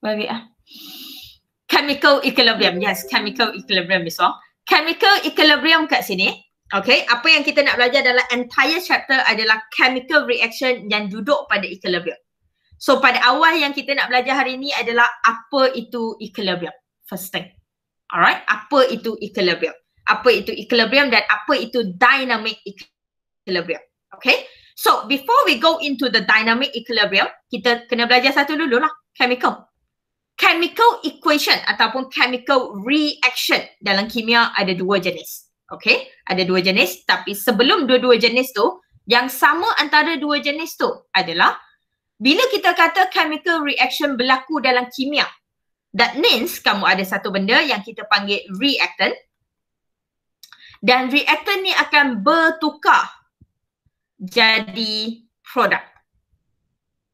Where we are. Chemical equilibrium. Yes, chemical equilibrium is all. Chemical equilibrium kat sini. Okay, apa yang kita nak belajar dalam entire chapter adalah chemical reaction yang duduk pada equilibrium. So pada awal yang kita nak belajar hari ini adalah apa itu equilibrium. First thing. Alright, apa itu equilibrium? Apa itu equilibrium dan apa itu dynamic equilibrium? Okay, so before we go into the dynamic equilibrium, kita kena belajar satu dulu lah, chemical chemical equation ataupun chemical reaction dalam kimia ada dua jenis. Okay, ada dua jenis tapi sebelum dua-dua jenis tu, yang sama antara dua jenis tu adalah bila kita kata chemical reaction berlaku dalam kimia, that means kamu ada satu benda yang kita panggil reactant dan reactant ni akan bertukar jadi produk.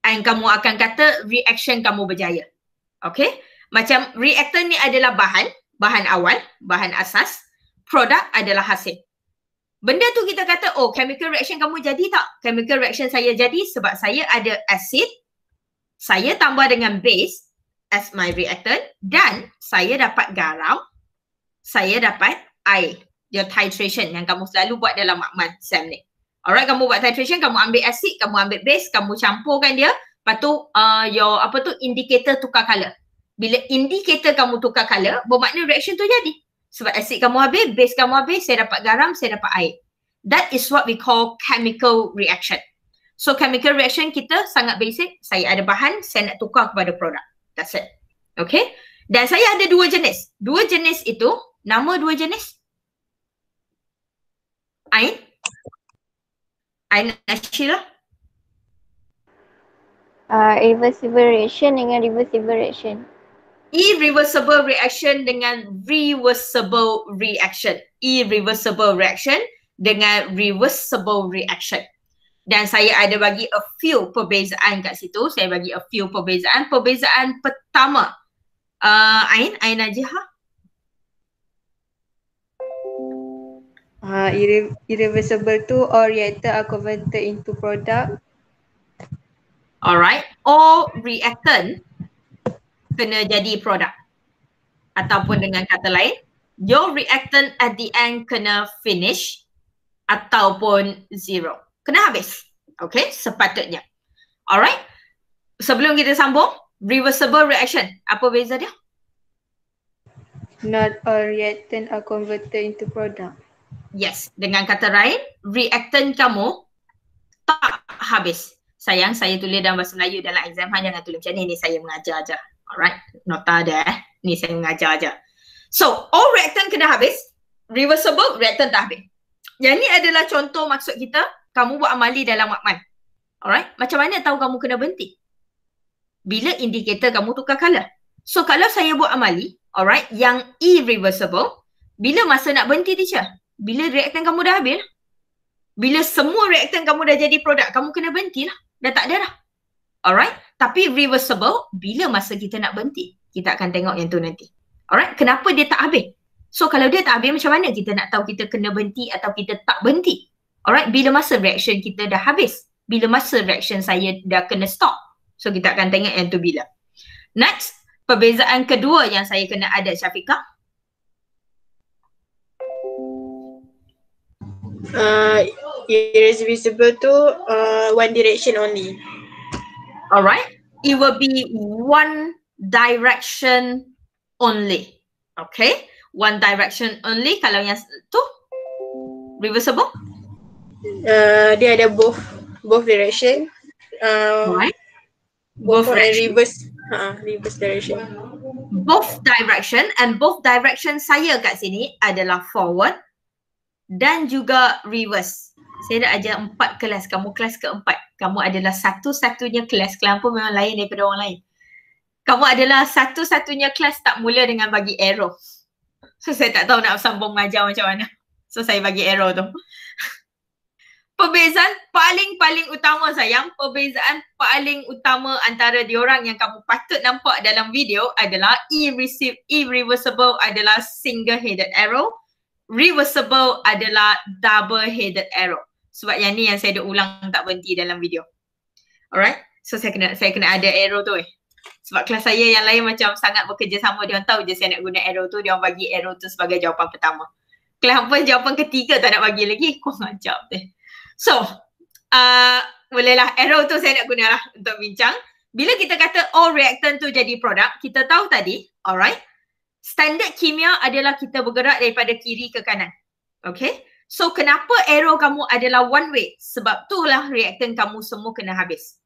And kamu akan kata reaction kamu berjaya. Okay. Macam reactor ni adalah bahan. Bahan awal. Bahan asas. Produk adalah hasil. Benda tu kita kata, oh chemical reaction kamu jadi tak? Chemical reaction saya jadi sebab saya ada acid. Saya tambah dengan base as my reactant dan saya dapat garam, saya dapat air, your titration yang kamu selalu buat dalam makmal sam ni. Alright, kamu buat titration, kamu ambil acid, kamu ambil base, kamu campurkan dia, Lepas tu uh, your apa tu indicator tukar color. Bila indicator kamu tukar color, bermakna reaction tu jadi. Sebab asid kamu habis, base kamu habis, saya dapat garam, saya dapat air. That is what we call chemical reaction. So chemical reaction kita sangat basic. Saya ada bahan, saya nak tukar kepada produk. That's it. Okay? Dan saya ada dua jenis. Dua jenis itu, nama dua jenis? Ain? Ain Nasheelah? uh, irreversible reaction dengan reversible reaction? Irreversible reaction dengan reversible reaction. Irreversible reaction dengan reversible reaction. Dan saya ada bagi a few perbezaan kat situ. Saya bagi a few perbezaan. Perbezaan pertama. Uh, Ain, Ain Najihah. Uh, irre- irreversible tu oriented are converted into product Alright. Or reactant kena jadi produk. Ataupun dengan kata lain, your reactant at the end kena finish ataupun zero. Kena habis. Okay, sepatutnya. Alright. Sebelum kita sambung, reversible reaction. Apa beza dia? Not all reactant are converted into product. Yes. Dengan kata lain, reactant kamu tak habis sayang saya tulis dalam bahasa Melayu dalam exam hanya nak tulis macam ni ni saya mengajar aja alright nota ada eh ni saya mengajar aja so all reactant kena habis reversible reactant dah habis yang ni adalah contoh maksud kita kamu buat amali dalam makmal alright macam mana tahu kamu kena berhenti bila indikator kamu tukar color so kalau saya buat amali alright yang irreversible bila masa nak berhenti teacher bila reactant kamu dah habis bila semua reactant kamu dah jadi produk, kamu kena berhenti lah dah tak ada dah. Alright? Tapi reversible bila masa kita nak berhenti. Kita akan tengok yang tu nanti. Alright? Kenapa dia tak habis? So kalau dia tak habis macam mana kita nak tahu kita kena berhenti atau kita tak berhenti? Alright? Bila masa reaction kita dah habis? Bila masa reaction saya dah kena stop? So kita akan tengok yang tu bila. Next, perbezaan kedua yang saya kena ada Syafiqah. Uh, irreversible tu uh, one direction only. Alright. It will be one direction only. Okay. One direction only. Kalau yang tu reversible? Uh, dia ada both both direction. Uh, right. Both, both and reverse. Uh, reverse direction. Both direction and both direction saya kat sini adalah forward dan juga reverse saya nak ajar empat kelas. Kamu kelas keempat. Kamu adalah satu-satunya kelas. Kelas pun memang lain daripada orang lain. Kamu adalah satu-satunya kelas tak mula dengan bagi arrow. So saya tak tahu nak sambung mengajar macam mana. So saya bagi arrow tu. Perbezaan paling-paling utama sayang, perbezaan paling utama antara diorang yang kamu patut nampak dalam video adalah irreversible adalah single-headed arrow reversible adalah double headed arrow. Sebab yang ni yang saya dah ulang tak berhenti dalam video. Alright. So saya kena saya kena ada arrow tu eh. Sebab kelas saya yang lain macam sangat bekerja sama dia orang tahu je saya nak guna arrow tu, dia orang bagi arrow tu sebagai jawapan pertama. Kelas jawapan ketiga tak nak bagi lagi, kau ngajak deh. So, uh, bolehlah arrow tu saya nak gunalah untuk bincang. Bila kita kata all reactant tu jadi produk, kita tahu tadi, alright, standard kimia adalah kita bergerak daripada kiri ke kanan. Okay. So kenapa arrow kamu adalah one way? Sebab tu lah reaktan kamu semua kena habis.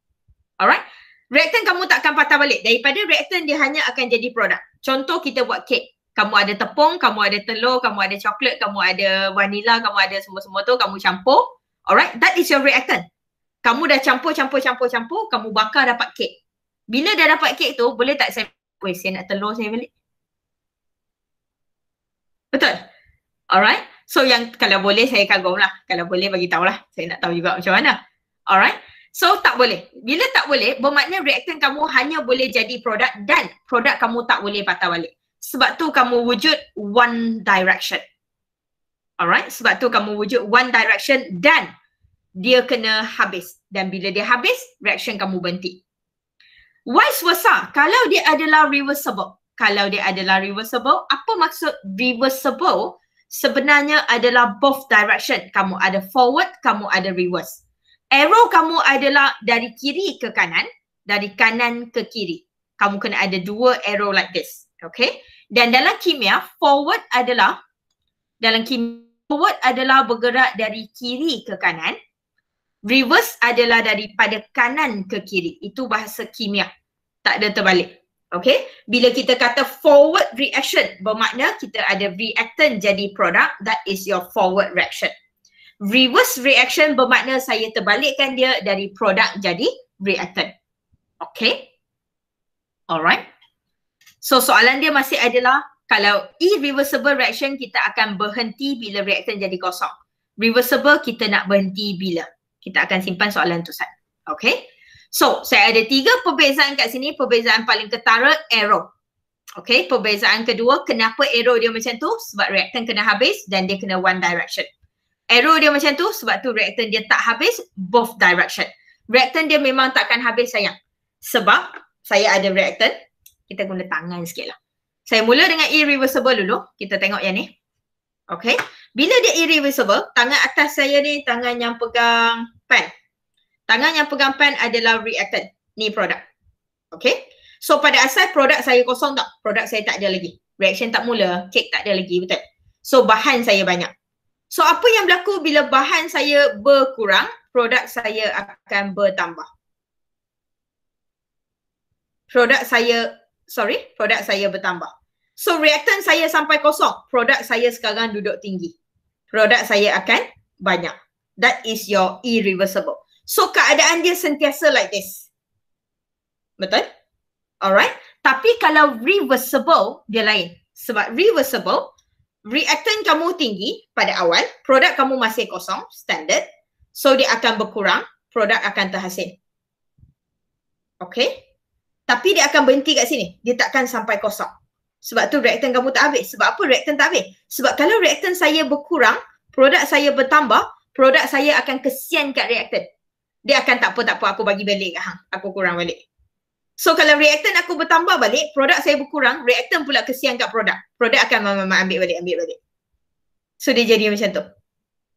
Alright. Reaktan kamu tak akan patah balik. Daripada reaktan dia hanya akan jadi produk. Contoh kita buat kek. Kamu ada tepung, kamu ada telur, kamu ada coklat, kamu ada vanila, kamu ada semua-semua tu, kamu campur. Alright, that is your reaktan. Kamu dah campur, campur, campur, campur, kamu bakar dapat kek. Bila dah dapat kek tu, boleh tak saya, weh saya nak telur saya balik. Betul. Alright. So yang kalau boleh saya kagum lah. Kalau boleh bagi tahu lah. Saya nak tahu juga macam mana. Alright. So tak boleh. Bila tak boleh, bermakna reaktan kamu hanya boleh jadi produk dan produk kamu tak boleh patah balik. Sebab tu kamu wujud one direction. Alright. Sebab tu kamu wujud one direction dan dia kena habis. Dan bila dia habis, reaction kamu berhenti. Vice susah. kalau dia adalah reversible kalau dia adalah reversible. Apa maksud reversible? Sebenarnya adalah both direction. Kamu ada forward, kamu ada reverse. Arrow kamu adalah dari kiri ke kanan, dari kanan ke kiri. Kamu kena ada dua arrow like this. Okay? Dan dalam kimia, forward adalah dalam kimia, forward adalah bergerak dari kiri ke kanan. Reverse adalah daripada kanan ke kiri. Itu bahasa kimia. Tak ada terbalik. Okay, bila kita kata forward reaction bermakna kita ada reactant jadi produk. that is your forward reaction. Reverse reaction bermakna saya terbalikkan dia dari produk jadi reactant. Okay, alright. So soalan dia masih adalah kalau irreversible reaction kita akan berhenti bila reactant jadi kosong. Reversible kita nak berhenti bila? Kita akan simpan soalan tu, Sat. Okay. So, saya ada tiga perbezaan kat sini. Perbezaan paling ketara, arrow. Okay, perbezaan kedua, kenapa arrow dia macam tu? Sebab reactant kena habis dan dia kena one direction. Arrow dia macam tu, sebab tu reactant dia tak habis, both direction. Reactant dia memang takkan habis sayang. Sebab saya ada reactant, kita guna tangan sikit lah. Saya mula dengan irreversible dulu. Kita tengok yang ni. Okay. Bila dia irreversible, tangan atas saya ni tangan yang pegang pen tangan yang pegang pen adalah reacted ni produk. Okay. So pada asal produk saya kosong tak? Produk saya tak ada lagi. Reaction tak mula, kek tak ada lagi betul. So bahan saya banyak. So apa yang berlaku bila bahan saya berkurang, produk saya akan bertambah. Produk saya, sorry, produk saya bertambah. So reactant saya sampai kosong, produk saya sekarang duduk tinggi. Produk saya akan banyak. That is your irreversible. So keadaan dia sentiasa like this. Betul? Alright? Tapi kalau reversible, dia lain. Sebab reversible, reactant kamu tinggi pada awal, produk kamu masih kosong, standard. So dia akan berkurang, produk akan terhasil. Okay? Tapi dia akan berhenti kat sini. Dia takkan sampai kosong. Sebab tu reactant kamu tak habis. Sebab apa reactant tak habis? Sebab kalau reactant saya berkurang, produk saya bertambah, produk saya akan kesian kat reactant dia akan tak apa tak apa aku bagi balik hang, aku kurang balik. So kalau reactant aku bertambah balik, produk saya berkurang, reactant pula kesian kat produk. Produk akan mama ambil balik, ambil balik. So dia jadi macam tu.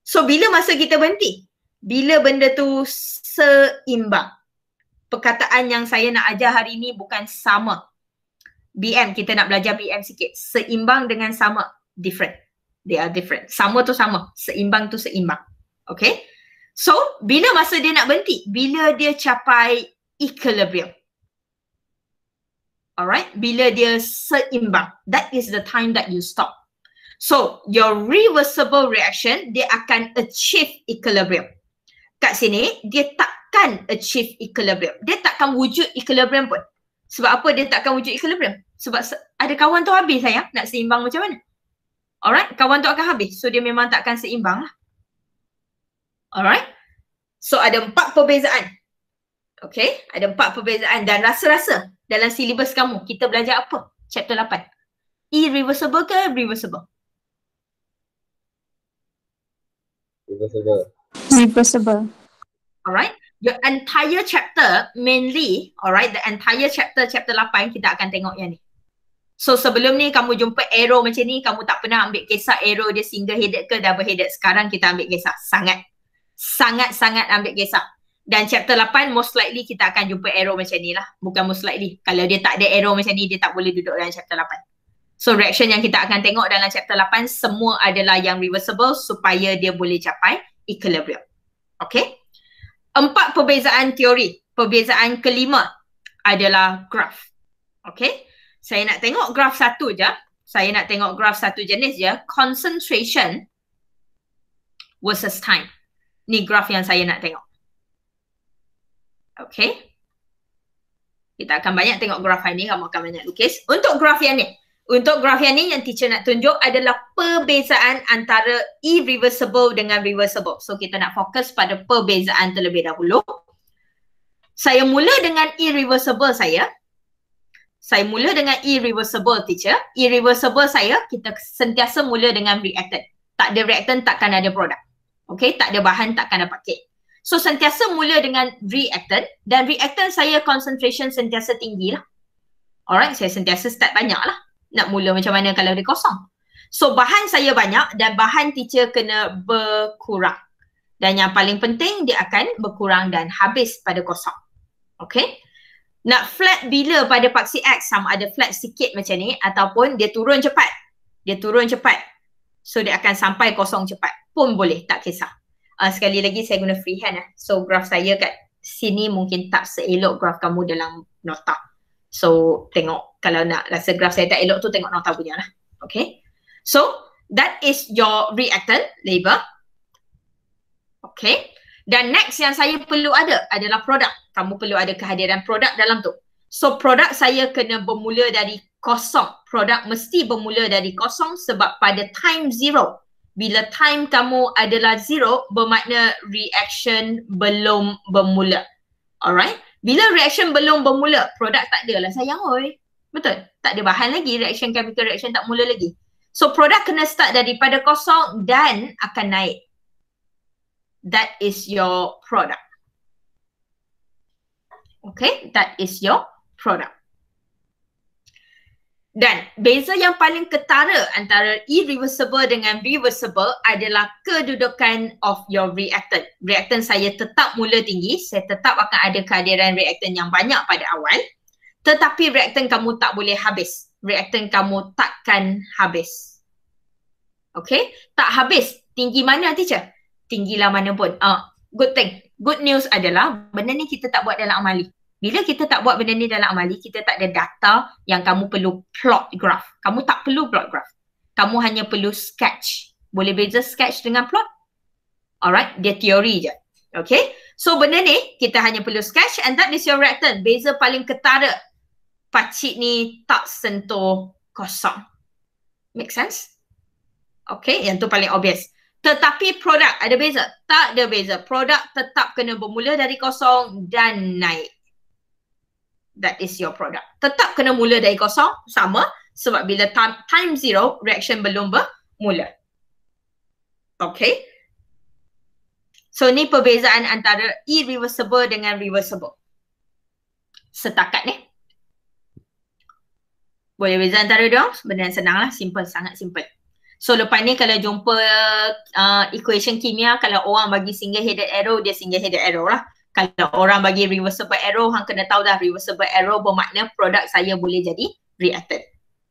So bila masa kita berhenti? Bila benda tu seimbang? Perkataan yang saya nak ajar hari ni bukan sama. BM, kita nak belajar BM sikit. Seimbang dengan sama, different. They are different. Sama tu sama. Seimbang tu seimbang. Okay? So, bila masa dia nak berhenti? Bila dia capai equilibrium. Alright, bila dia seimbang. That is the time that you stop. So, your reversible reaction, dia akan achieve equilibrium. Kat sini, dia takkan achieve equilibrium. Dia takkan wujud equilibrium pun. Sebab apa dia takkan wujud equilibrium? Sebab ada kawan tu habis sayang, nak seimbang macam mana? Alright, kawan tu akan habis. So, dia memang takkan seimbang lah. Alright. So ada empat perbezaan. Okay. Ada empat perbezaan dan rasa-rasa dalam silibus kamu. Kita belajar apa? Chapter 8. Irreversible ke reversible? Reversible. Reversible. Alright. Your entire chapter mainly, alright, the entire chapter, chapter 8 kita akan tengok yang ni. So sebelum ni kamu jumpa arrow macam ni, kamu tak pernah ambil kisah arrow dia single headed ke double headed. Sekarang kita ambil kisah. Sangat sangat-sangat ambil kisah. Dan chapter 8 most likely kita akan jumpa error macam ni lah. Bukan most likely. Kalau dia tak ada error macam ni, dia tak boleh duduk dalam chapter 8. So reaction yang kita akan tengok dalam chapter 8 semua adalah yang reversible supaya dia boleh capai equilibrium. Okay? Empat perbezaan teori. Perbezaan kelima adalah graf. Okay? Saya nak tengok graf satu je. Saya nak tengok graf satu jenis je. Concentration versus time ni graf yang saya nak tengok. Okay. Kita akan banyak tengok graf yang ni, kamu akan banyak lukis. Untuk graf yang ni, untuk graf yang ni yang teacher nak tunjuk adalah perbezaan antara irreversible dengan reversible. So kita nak fokus pada perbezaan terlebih dahulu. Saya mula dengan irreversible saya. Saya mula dengan irreversible teacher. Irreversible saya, kita sentiasa mula dengan reactant. Tak ada reactant, takkan ada produk. Okay, tak ada bahan takkan dapat kek. So sentiasa mula dengan reactant dan reactant saya concentration sentiasa tinggi lah. Alright, saya sentiasa start banyak lah. Nak mula macam mana kalau dia kosong. So bahan saya banyak dan bahan teacher kena berkurang. Dan yang paling penting dia akan berkurang dan habis pada kosong. Okay. Nak flat bila pada paksi X sama ada flat sikit macam ni ataupun dia turun cepat. Dia turun cepat. So dia akan sampai kosong cepat pun boleh tak kisah. Uh, sekali lagi saya guna freehand lah. Eh. So graf saya kat sini mungkin tak seelok graf kamu dalam nota. So tengok kalau nak rasa graf saya tak elok tu tengok nota punya lah. Okay. So that is your reactant label. Okay. Dan next yang saya perlu ada adalah produk. Kamu perlu ada kehadiran produk dalam tu. So produk saya kena bermula dari kosong. Produk mesti bermula dari kosong sebab pada time zero bila time kamu adalah zero bermakna reaction belum bermula. Alright? Bila reaction belum bermula, produk tak ada lah sayang oi. Betul? Tak ada bahan lagi, reaction chemical reaction tak mula lagi. So produk kena start daripada kosong dan akan naik. That is your product. Okay, that is your product. Dan beza yang paling ketara antara irreversible dengan reversible adalah kedudukan of your reactant. Reactant saya tetap mula tinggi, saya tetap akan ada kehadiran reactant yang banyak pada awal. Tetapi reactant kamu tak boleh habis. Reactant kamu takkan habis. Okay? Tak habis. Tinggi mana nanti teacher? Tinggilah mana pun. Uh, good thing. Good news adalah benda ni kita tak buat dalam amali. Bila kita tak buat benda ni dalam amali, kita tak ada data yang kamu perlu plot graph. Kamu tak perlu plot graph. Kamu hanya perlu sketch. Boleh beza sketch dengan plot? Alright, dia teori je. Okay, so benda ni kita hanya perlu sketch and that is your reactant. Beza paling ketara. Pakcik ni tak sentuh kosong. Make sense? Okay, yang tu paling obvious. Tetapi produk ada beza? Tak ada beza. Produk tetap kena bermula dari kosong dan naik that is your product. Tetap kena mula dari kosong, sama sebab bila time, time zero, reaction belum bermula. Okay. So ni perbezaan antara irreversible dengan reversible. Setakat ni. Boleh beza antara dia? Benda yang senang lah. Simple, sangat simple. So lepas ni kalau jumpa uh, equation kimia, kalau orang bagi single headed arrow, dia single headed arrow lah kalau orang bagi reversible error, hang kena tahu dah reversible error bermakna produk saya boleh jadi reacted.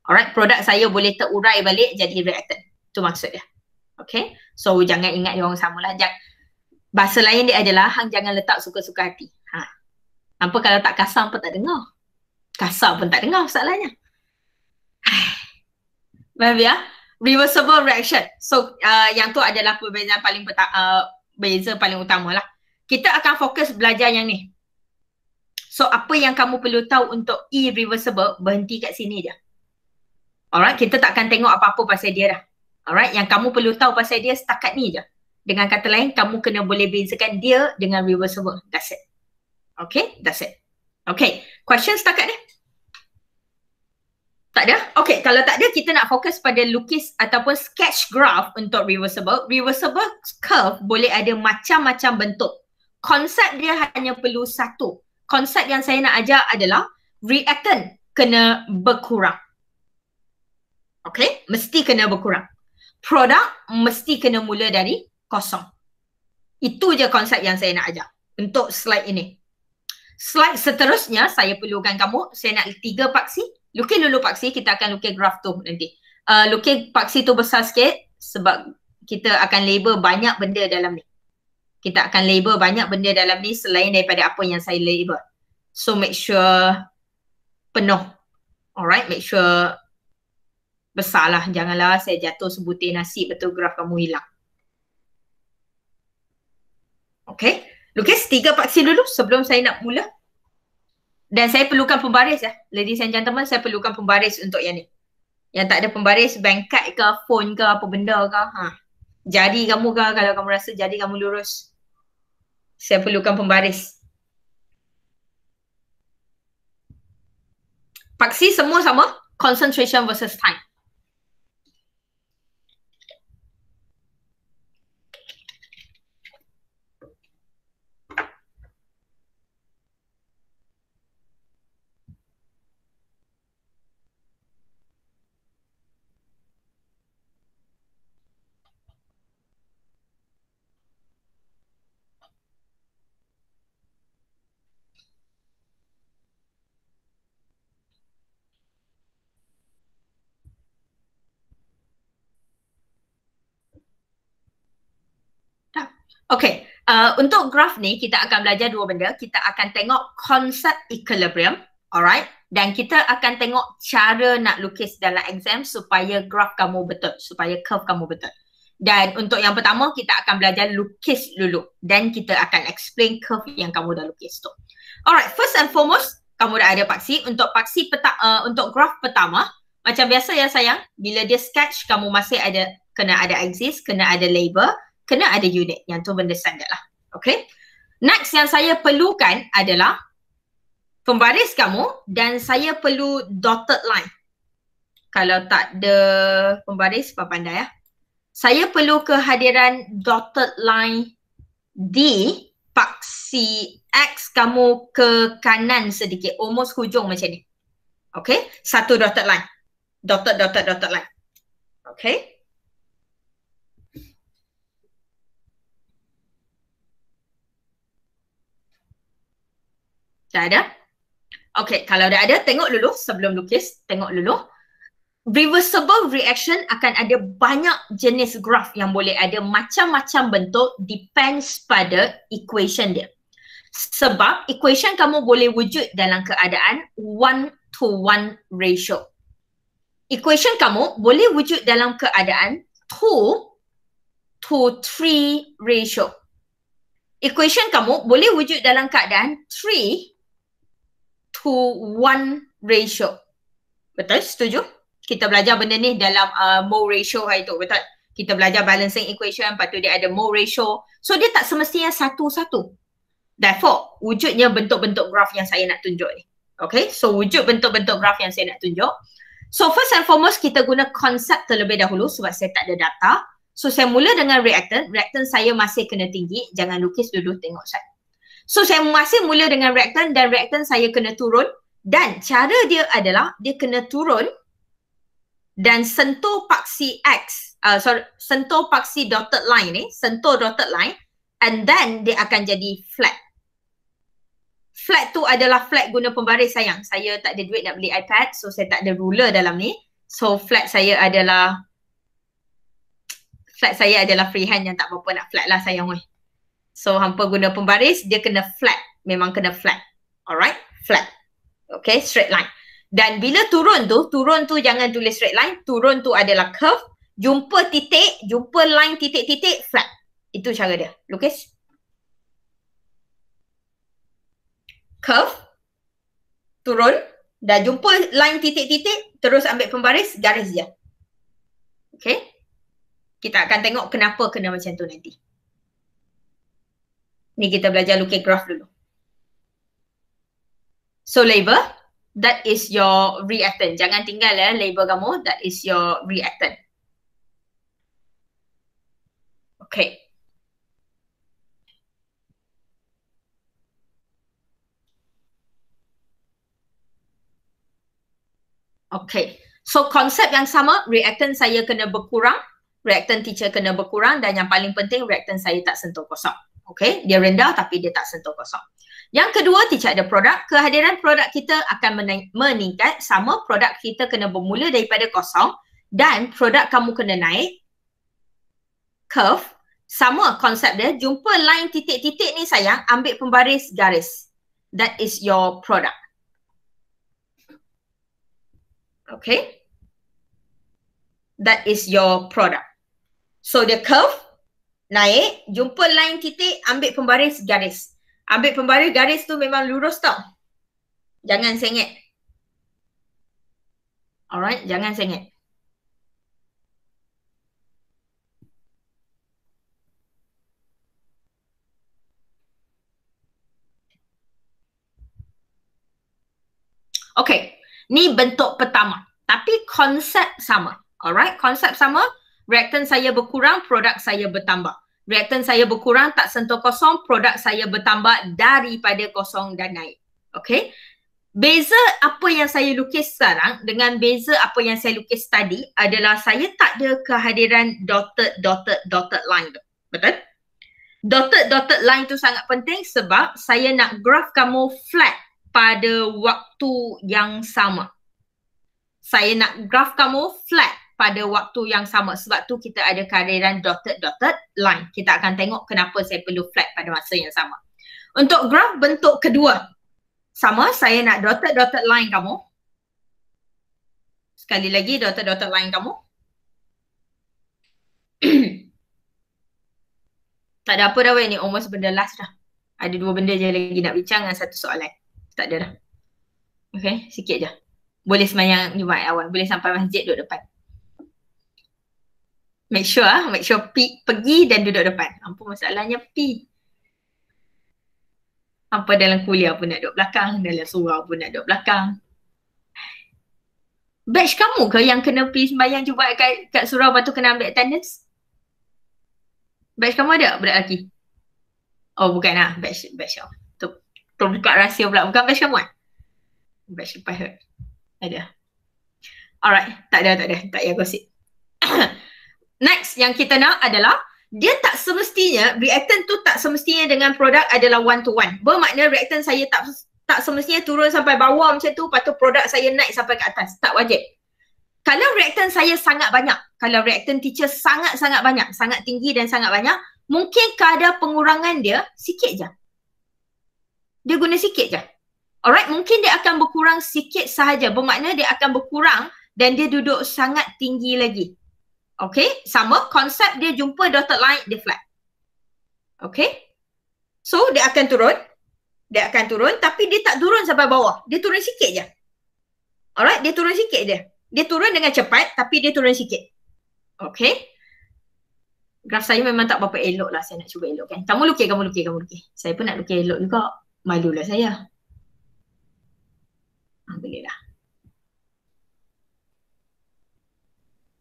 Alright, produk saya boleh terurai balik jadi reacted. Itu maksudnya. Okay, so jangan ingat dia orang samalah. Jangan, bahasa lain dia adalah hang jangan letak suka-suka hati. Ha. Apa kalau tak kasar pun tak dengar? Kasar pun tak dengar masalahnya. Faham ya? Reversible reaction. So uh, yang tu adalah perbezaan paling peta- uh, beza paling utama lah kita akan fokus belajar yang ni. So apa yang kamu perlu tahu untuk irreversible berhenti kat sini je. Alright, kita tak akan tengok apa-apa pasal dia dah. Alright, yang kamu perlu tahu pasal dia setakat ni je. Dengan kata lain, kamu kena boleh bezakan dia dengan reversible. That's it. Okay, that's it. Okay, question setakat ni? Tak ada? Okay, kalau tak ada kita nak fokus pada lukis ataupun sketch graph untuk reversible. Reversible curve boleh ada macam-macam bentuk konsep dia hanya perlu satu. Konsep yang saya nak ajar adalah reactant kena berkurang. Okay, mesti kena berkurang. Produk mesti kena mula dari kosong. Itu je konsep yang saya nak ajar untuk slide ini. Slide seterusnya saya perlukan kamu, saya nak tiga paksi. Lukis dulu paksi, kita akan lukis graf tu nanti. Uh, lukis paksi tu besar sikit sebab kita akan label banyak benda dalam ni kita akan label banyak benda dalam ni selain daripada apa yang saya label. So make sure penuh. Alright, make sure besarlah. Janganlah saya jatuh sebutir nasi betul graf kamu hilang. Okay, Lukis tiga paksi dulu sebelum saya nak mula. Dan saya perlukan pembaris ya. Ladies and gentlemen, saya perlukan pembaris untuk yang ni. Yang tak ada pembaris, bank card ke, phone ke, apa benda ke. Ha. Jari kamu ke kalau kamu rasa jadi kamu lurus saya perlukan pembaris. Paksi semua sama, concentration versus time. Okay, uh, untuk graf ni kita akan belajar dua benda. Kita akan tengok konsep equilibrium, alright? Dan kita akan tengok cara nak lukis dalam exam supaya graf kamu betul, supaya curve kamu betul. Dan untuk yang pertama, kita akan belajar lukis dulu. Dan kita akan explain curve yang kamu dah lukis tu. Alright, first and foremost, kamu dah ada paksi. Untuk paksi peta- uh, untuk graf pertama, macam biasa ya sayang, bila dia sketch, kamu masih ada kena ada axis, kena ada label kena ada unit yang tu benda standard lah. Okay. Next yang saya perlukan adalah pembaris kamu dan saya perlu dotted line. Kalau tak ada pembaris, apa pandai ya. Lah. Saya perlu kehadiran dotted line di paksi X kamu ke kanan sedikit. Almost hujung macam ni. Okay. Satu dotted line. Dotted, dotted, dotted line. Okay. Dah ada? Okay, kalau dah ada, tengok dulu sebelum lukis. Tengok dulu. Reversible reaction akan ada banyak jenis graf yang boleh ada macam-macam bentuk depends pada equation dia. Sebab equation kamu boleh wujud dalam keadaan one to one ratio. Equation kamu boleh wujud dalam keadaan two to three ratio. Equation kamu boleh wujud dalam keadaan three to one ratio. Betul? Setuju? Kita belajar benda ni dalam uh, mole ratio hari tu. Betul? Kita belajar balancing equation, lepas tu dia ada mole ratio. So dia tak semestinya satu-satu. Therefore, wujudnya bentuk-bentuk graf yang saya nak tunjuk ni. Okay, so wujud bentuk-bentuk graf yang saya nak tunjuk. So first and foremost, kita guna konsep terlebih dahulu sebab saya tak ada data. So saya mula dengan reactant. Reactant saya masih kena tinggi. Jangan lukis dulu tengok saya. So saya masih mula dengan rectan dan rectan saya kena turun dan cara dia adalah dia kena turun dan sentuh paksi X, uh, sorry, sentuh paksi dotted line ni, sentuh dotted line and then dia akan jadi flat. Flat tu adalah flat guna pembaris sayang. Saya tak ada duit nak beli iPad so saya tak ada ruler dalam ni. So flat saya adalah, flat saya adalah freehand yang tak apa-apa nak flat lah sayang weh. So hampa guna pembaris dia kena flat. Memang kena flat. Alright? Flat. Okay, straight line. Dan bila turun tu, turun tu jangan tulis straight line. Turun tu adalah curve. Jumpa titik, jumpa line titik-titik, flat. Itu cara dia. Lukis. Curve. Turun. Dah jumpa line titik-titik, terus ambil pembaris, garis dia. Okay. Kita akan tengok kenapa kena macam tu nanti. Ni kita belajar lukis graf dulu. So label, that is your reactant. Jangan tinggal ya eh, label kamu, that is your reactant. Okay. Okay. So konsep yang sama, reactant saya kena berkurang, reactant teacher kena berkurang dan yang paling penting reactant saya tak sentuh kosong. Okay, dia rendah tapi dia tak sentuh kosong. Yang kedua, tidak ada produk. Kehadiran produk kita akan meningkat sama produk kita kena bermula daripada kosong dan produk kamu kena naik curve sama konsep dia jumpa line titik-titik ni sayang ambil pembaris garis that is your product okay that is your product so the curve naik, jumpa line titik, ambil pembaris garis. Ambil pembaris garis tu memang lurus tau. Jangan sengit. Alright, jangan sengit. Okay, ni bentuk pertama. Tapi konsep sama. Alright, konsep sama. Reaktan saya berkurang, produk saya bertambah. Reaktan saya berkurang, tak sentuh kosong, produk saya bertambah daripada kosong dan naik. Okay? Beza apa yang saya lukis sekarang dengan beza apa yang saya lukis tadi adalah saya tak ada kehadiran dotted dotted dotted line. Betul? Dotted dotted line tu sangat penting sebab saya nak graf kamu flat pada waktu yang sama. Saya nak graf kamu flat pada waktu yang sama. Sebab tu kita ada kehadiran dotted-dotted line. Kita akan tengok kenapa saya perlu flat pada masa yang sama. Untuk graf bentuk kedua. Sama, saya nak dotted-dotted line kamu. Sekali lagi dotted-dotted line kamu. tak ada apa dah weh ni. Almost benda last dah. Ada dua benda je lagi nak bincang dan satu soalan. Tak ada dah. Okay, sikit je. Boleh semayang Jumaat awan Boleh sampai masjid duduk depan make sure ah, make sure P, pergi dan duduk depan. Apa masalahnya P? Apa dalam kuliah pun nak duduk belakang, dalam surau pun nak duduk belakang. Batch kamu ke yang kena pergi sembahyang cuba kat, kat surau lepas tu kena ambil attendance? Batch kamu ada budak lelaki? Oh bukan lah, batch, batch off. Tu, tu buka rahsia pula, bukan batch kamu kan? Batch lepas Ada. Alright, tak ada, tak ada. Tak payah gosip. Next yang kita nak adalah dia tak semestinya reactant tu tak semestinya dengan produk adalah one to one. Bermakna reactant saya tak tak semestinya turun sampai bawah macam tu patut produk saya naik sampai ke atas. Tak wajib. Kalau reactant saya sangat banyak, kalau reactant teacher sangat-sangat banyak, sangat tinggi dan sangat banyak, mungkin kadar pengurangan dia sikit je. Dia guna sikit je. Alright, mungkin dia akan berkurang sikit sahaja. Bermakna dia akan berkurang dan dia duduk sangat tinggi lagi. Okay, sama konsep dia jumpa dotted line dia flat. Okay, so dia akan turun. Dia akan turun tapi dia tak turun sampai bawah. Dia turun sikit je. Alright, dia turun sikit je. Dia turun dengan cepat tapi dia turun sikit. Okay. Graf saya memang tak berapa elok lah saya nak cuba elok kan. Kamu lukis, kamu lukis, kamu lukis. Saya pun nak lukis elok juga. Malulah saya. Ha, boleh lah.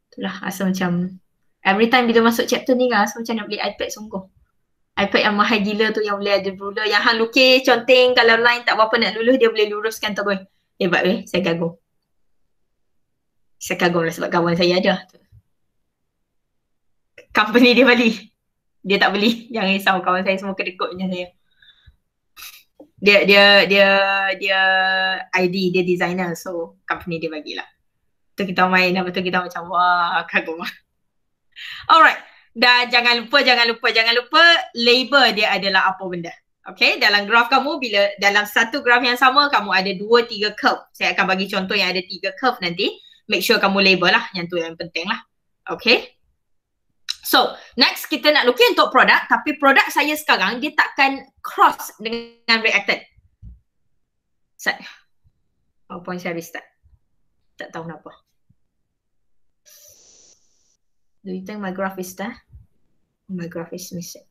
Itulah rasa macam every time bila masuk chapter ni kan rasa macam nak beli iPad sungguh. iPad yang mahal gila tu yang boleh ada ruler yang hang lukis conteng kalau line tak apa nak lulus dia boleh luruskan tu boleh. Hebat weh, saya kagum. Saya kagum lah sebab kawan saya ada. Company dia beli. Dia tak beli. Jangan risau kawan saya semua kedekut punya saya. Dia dia dia dia ID dia designer so company dia bagilah. Betul kita main apa tu kita macam wah kagum lah. alright dan jangan lupa jangan lupa jangan lupa labor dia adalah apa benda Okay, dalam graf kamu bila dalam satu graf yang sama kamu ada dua tiga curve. Saya akan bagi contoh yang ada tiga curve nanti. Make sure kamu label lah yang tu yang penting lah. Okay. So, next kita nak lukis untuk produk tapi produk saya sekarang dia takkan cross dengan reactant. Sat. Oh, point saya restart. Tak tahu kenapa. Do you think my graph is there? My graph is missing.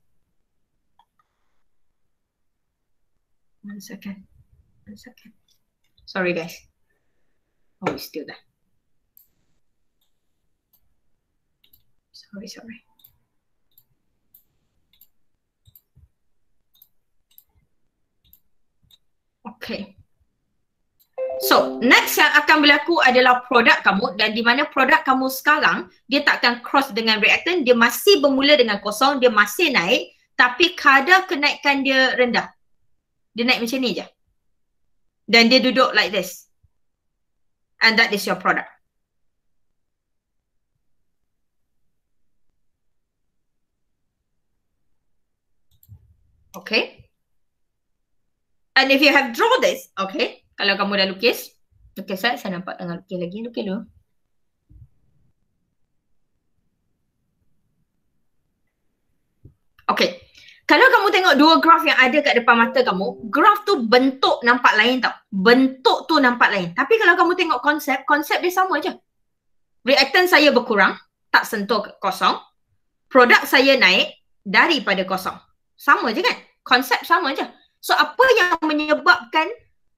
One second. One second. Sorry, guys. Oh, it's still there. Sorry, sorry. Okay. So, next yang akan berlaku adalah produk kamu dan di mana produk kamu sekarang dia tak akan cross dengan reactant, dia masih bermula dengan kosong, dia masih naik tapi kadar kenaikan dia rendah. Dia naik macam ni je. Dan dia duduk like this. And that is your product. Okay. And if you have draw this, okay, kalau kamu dah lukis, lukis saya, lah. saya nampak tengah lukis lagi, lukis dulu. Okay. Kalau kamu tengok dua graf yang ada kat depan mata kamu, graf tu bentuk nampak lain tau. Bentuk tu nampak lain. Tapi kalau kamu tengok konsep, konsep dia sama je. Reaktan saya berkurang, tak sentuh kosong. Produk saya naik daripada kosong. Sama je kan? Konsep sama je. So apa yang menyebabkan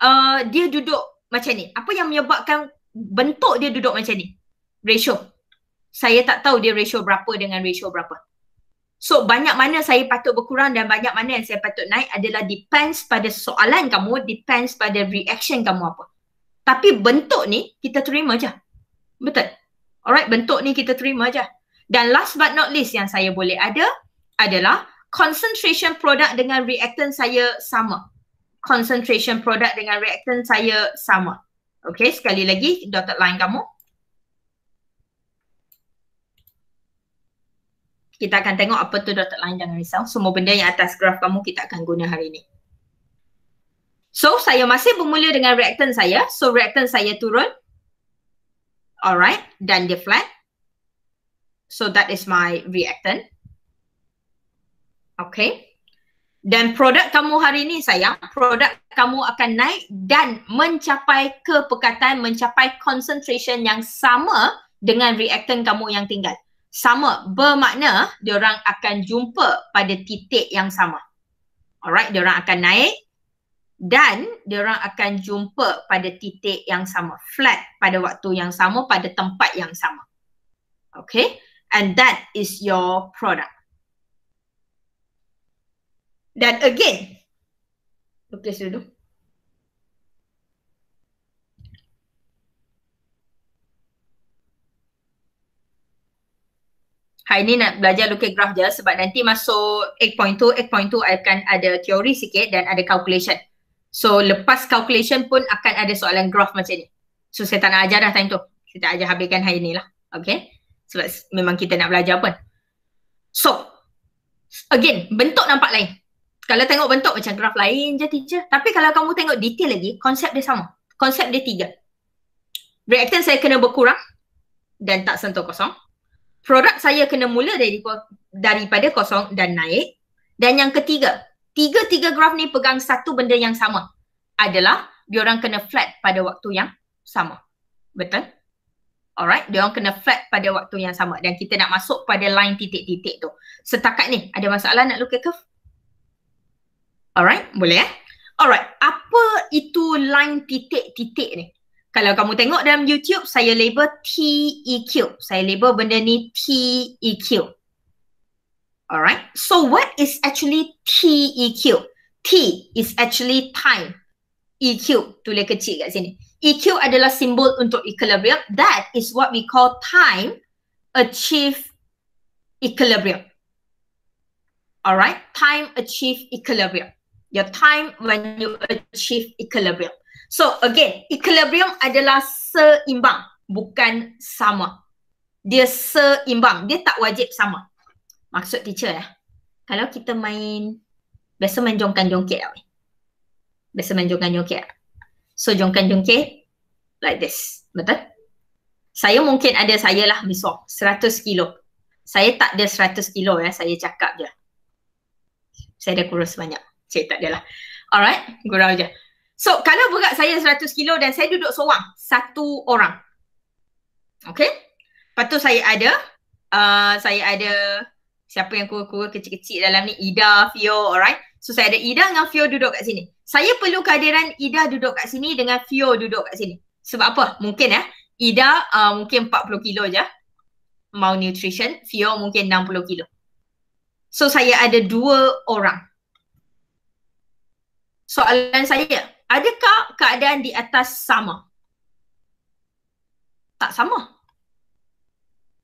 Uh, dia duduk macam ni? Apa yang menyebabkan bentuk dia duduk macam ni? Ratio. Saya tak tahu dia ratio berapa dengan ratio berapa. So banyak mana saya patut berkurang dan banyak mana yang saya patut naik adalah depends pada soalan kamu, depends pada reaction kamu apa. Tapi bentuk ni kita terima je. Betul? Alright, bentuk ni kita terima je. Dan last but not least yang saya boleh ada adalah concentration product dengan reactant saya sama concentration product dengan reactant saya sama. Okay, sekali lagi dotted line kamu. Kita akan tengok apa tu dotted line jangan risau. Semua benda yang atas graf kamu kita akan guna hari ini. So, saya masih bermula dengan reactant saya. So, reactant saya turun. Alright, dan dia flat. So, that is my reactant. Okay. Okay dan produk kamu hari ini sayang produk kamu akan naik dan mencapai kepekatan mencapai concentration yang sama dengan reaktan kamu yang tinggal sama bermakna diorang akan jumpa pada titik yang sama alright diorang akan naik dan diorang akan jumpa pada titik yang sama flat pada waktu yang sama pada tempat yang sama okay and that is your product dan again. Lukis dulu. Hari ni nak belajar lukis graf je sebab nanti masuk 8.2, 8.2 akan ada teori sikit dan ada calculation. So lepas calculation pun akan ada soalan graf macam ni. So saya tak nak ajar dah time tu. Kita ajar habiskan hari ni lah. Okay. Sebab memang kita nak belajar pun. So again bentuk nampak lain. Kalau tengok bentuk macam graf lain je teacher. Tapi kalau kamu tengok detail lagi, konsep dia sama. Konsep dia tiga. Reaktan saya kena berkurang dan tak sentuh kosong. Produk saya kena mula dari daripada kosong dan naik. Dan yang ketiga, tiga-tiga graf ni pegang satu benda yang sama. Adalah diorang kena flat pada waktu yang sama. Betul? Alright, dia orang kena flat pada waktu yang sama dan kita nak masuk pada line titik-titik tu. Setakat ni ada masalah nak lukis curve? Alright, boleh eh? Alright, apa itu line titik-titik ni? Kalau kamu tengok dalam YouTube, saya label TEQ. Saya label benda ni TEQ. Alright, so what is actually TEQ? T is actually time. EQ, tulis kecil kat sini. EQ adalah simbol untuk equilibrium. That is what we call time achieve equilibrium. Alright, time achieve equilibrium your time when you achieve equilibrium. So again, equilibrium adalah seimbang, bukan sama. Dia seimbang, dia tak wajib sama. Maksud teacher lah. Kalau kita main, biasa main jongkan jongkit lah. Biasa main jongkan jongkit So jongkan jongkit like this. Betul? Saya mungkin ada saya lah Miss Wong, 100 kilo. Saya tak ada 100 kilo ya, saya cakap je. Saya dah kurus banyak. Cik, tak adalah. Alright, gurau je. So, kalau berat saya 100 kilo dan saya duduk seorang, satu orang. Okay? Lepas tu saya ada, uh, saya ada siapa yang kura-kura kecil-kecil dalam ni, Ida, Fio, alright? So, saya ada Ida dengan Fio duduk kat sini. Saya perlu kehadiran Ida duduk kat sini dengan Fio duduk kat sini. Sebab apa? Mungkin ya, eh, Ida uh, mungkin 40 kilo je mau nutrition, Fio mungkin 60 kilo. So saya ada dua orang soalan saya, adakah keadaan di atas sama? Tak sama.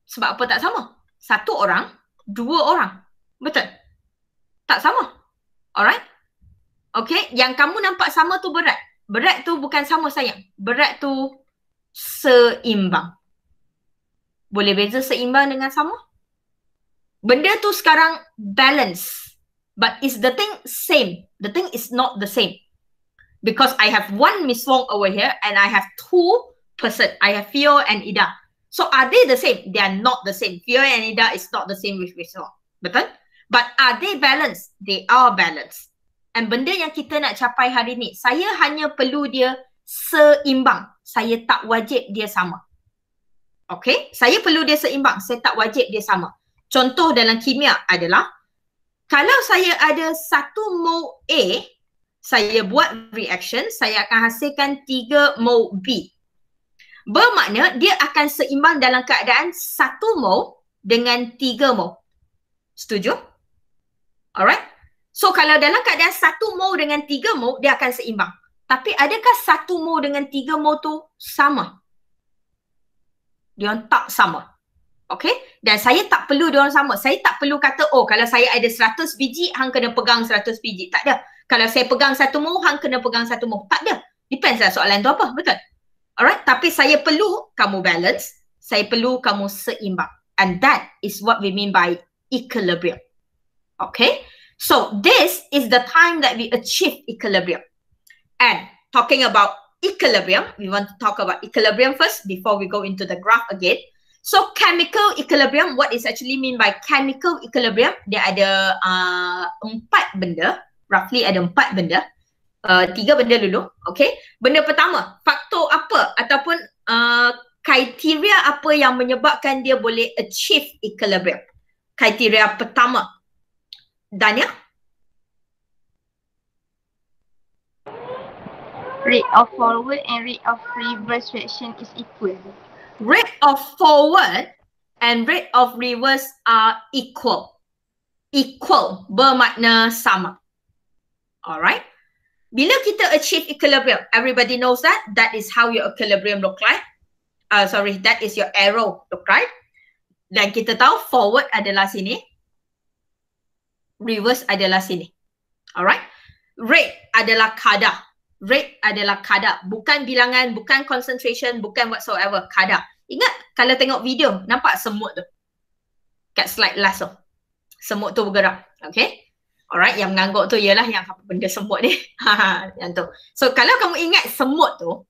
Sebab apa tak sama? Satu orang, dua orang. Betul? Tak sama. Alright? Okay, yang kamu nampak sama tu berat. Berat tu bukan sama sayang. Berat tu seimbang. Boleh beza seimbang dengan sama? Benda tu sekarang balance. But is the thing same? the thing is not the same because I have one Miss Wong over here and I have two person. I have Fio and Ida. So are they the same? They are not the same. Fio and Ida is not the same with Miss Wong. Betul? But are they balanced? They are balanced. And benda yang kita nak capai hari ni, saya hanya perlu dia seimbang. Saya tak wajib dia sama. Okay? Saya perlu dia seimbang. Saya tak wajib dia sama. Contoh dalam kimia adalah kalau saya ada satu mol A, saya buat reaction, saya akan hasilkan tiga mol B. Bermakna dia akan seimbang dalam keadaan satu mol dengan tiga mol. Setuju? Alright? So kalau dalam keadaan satu mol dengan tiga mol, dia akan seimbang. Tapi adakah satu mol dengan tiga mol tu sama? Dia tak sama. Okay? Dan saya tak perlu diorang sama. Saya tak perlu kata, oh kalau saya ada 100 biji, hang kena pegang 100 biji. Tak ada. Kalau saya pegang satu muh, hang kena pegang satu muh. Tak ada. Depends lah soalan tu apa. Betul? Alright? Tapi saya perlu kamu balance. Saya perlu kamu seimbang. And that is what we mean by equilibrium. Okay? So, this is the time that we achieve equilibrium. And talking about equilibrium, we want to talk about equilibrium first before we go into the graph again. So chemical equilibrium, what is actually mean by chemical equilibrium? Dia ada uh, empat benda, roughly ada empat benda. Uh, tiga benda dulu, okay. Benda pertama, faktor apa ataupun uh, kriteria apa yang menyebabkan dia boleh achieve equilibrium? Kriteria pertama. Dania? Rate of forward and rate of reverse reaction is equal rate of forward and rate of reverse are equal. Equal bermakna sama. Alright. Bila kita achieve equilibrium, everybody knows that. That is how your equilibrium look like. Uh, sorry, that is your arrow look like. Dan kita tahu forward adalah sini. Reverse adalah sini. Alright. Rate adalah kadar rate adalah kadar bukan bilangan bukan concentration bukan whatsoever kadar ingat kalau tengok video nampak semut tu kat slide last tu semut tu bergerak okay Alright, yang mengangguk tu ialah yang apa benda semut ni. yang tu. So, kalau kamu ingat semut tu,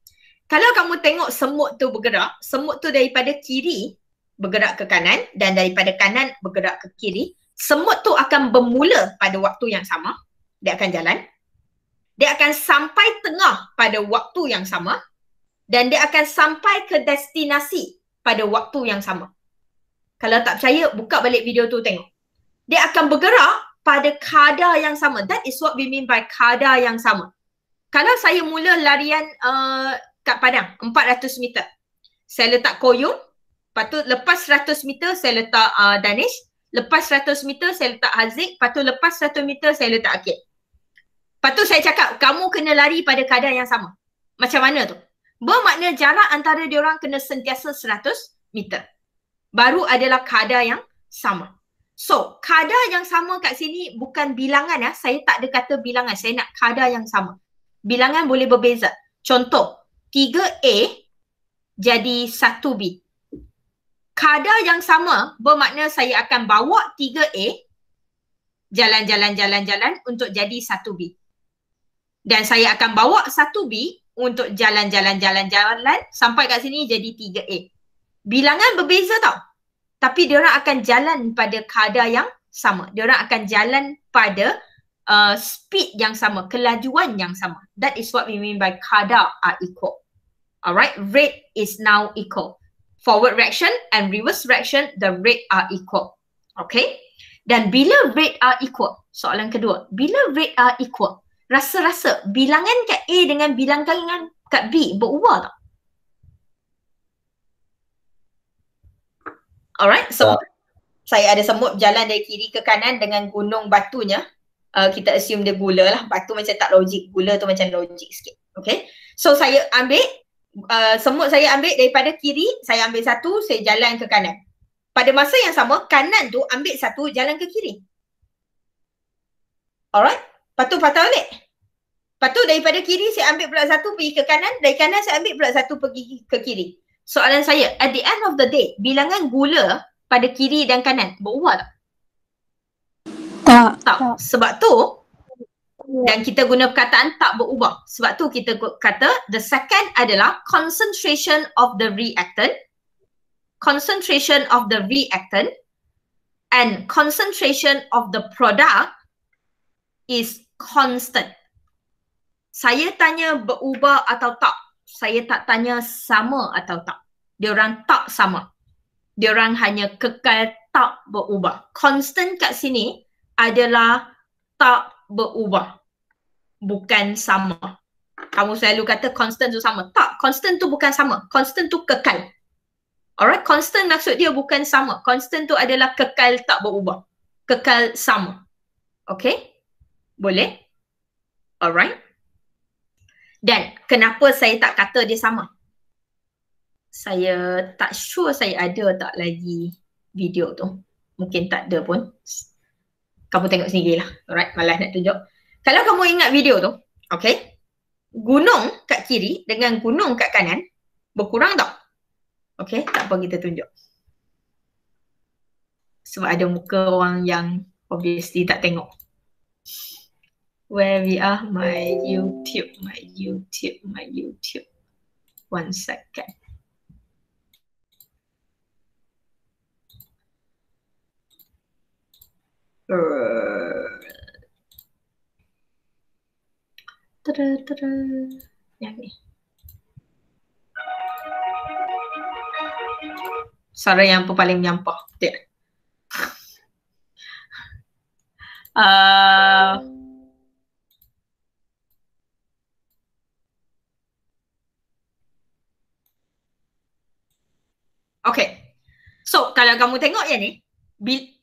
kalau kamu tengok semut tu bergerak, semut tu daripada kiri bergerak ke kanan dan daripada kanan bergerak ke kiri, semut tu akan bermula pada waktu yang sama. Dia akan jalan dia akan sampai tengah pada waktu yang sama dan dia akan sampai ke destinasi pada waktu yang sama. Kalau tak percaya, buka balik video tu tengok. Dia akan bergerak pada kadar yang sama. That is what we mean by kadar yang sama. Kalau saya mula larian uh, kat Padang, 400 meter. Saya letak koyung. Lepas tu lepas 100 meter, saya letak uh, Danish. Lepas 100 meter, saya letak Haziq. Lepas tu lepas 100 meter, saya letak Akib. Okay. Lepas tu saya cakap kamu kena lari pada kadar yang sama. Macam mana tu? Bermakna jarak antara dia orang kena sentiasa 100 meter. Baru adalah kadar yang sama. So, kadar yang sama kat sini bukan bilangan ya. Saya tak ada kata bilangan. Saya nak kadar yang sama. Bilangan boleh berbeza. Contoh, 3A jadi 1B. Kadar yang sama bermakna saya akan bawa 3A jalan-jalan-jalan-jalan untuk jadi 1B dan saya akan bawa satu B untuk jalan-jalan-jalan-jalan sampai kat sini jadi 3A. Bilangan berbeza tau. Tapi diorang akan jalan pada kadar yang sama. Diorang akan jalan pada uh, speed yang sama, kelajuan yang sama. That is what we mean by kadar are equal. Alright, rate is now equal. Forward reaction and reverse reaction, the rate are equal. Okay, dan bila rate are equal, soalan kedua, bila rate are equal, rasa-rasa bilangan kat A dengan bilangan kat B berubah tak? Alright, so tak. Ah. saya ada semut jalan dari kiri ke kanan dengan gunung batunya. Uh, kita assume dia gula lah. Batu macam tak logik. Gula tu macam logik sikit. Okay. So saya ambil Uh, semut saya ambil daripada kiri, saya ambil satu, saya jalan ke kanan. Pada masa yang sama, kanan tu ambil satu, jalan ke kiri. Alright? Lepas tu patah balik. Lepas tu daripada kiri saya ambil pula satu pergi ke kanan. Dari kanan saya ambil pula satu pergi ke kiri. Soalan saya, at the end of the day, bilangan gula pada kiri dan kanan berubah tak? Tak. tak. tak. Sebab tu, dan kita guna perkataan tak berubah. Sebab tu kita kata the second adalah concentration of the reactant. Concentration of the reactant and concentration of the product is constant. Saya tanya berubah atau tak? Saya tak tanya sama atau tak. Dia orang tak sama. Dia orang hanya kekal tak berubah. Constant kat sini adalah tak berubah. Bukan sama. Kamu selalu kata constant tu sama. Tak, constant tu bukan sama. Constant tu kekal. Alright, constant maksud dia bukan sama. Constant tu adalah kekal tak berubah. Kekal sama. Okay? Boleh? Alright. Dan kenapa saya tak kata dia sama? Saya tak sure saya ada tak lagi video tu. Mungkin tak ada pun. Kamu tengok lah Alright, malas nak tunjuk. Kalau kamu ingat video tu, okay. Gunung kat kiri dengan gunung kat kanan berkurang tak? Okay, tak apa kita tunjuk. Sebab ada muka orang yang obviously tak tengok where we are my youtube my youtube my youtube one second ya, Suara yang paling menyampah. Uh, Okay. So kalau kamu tengok yang ni,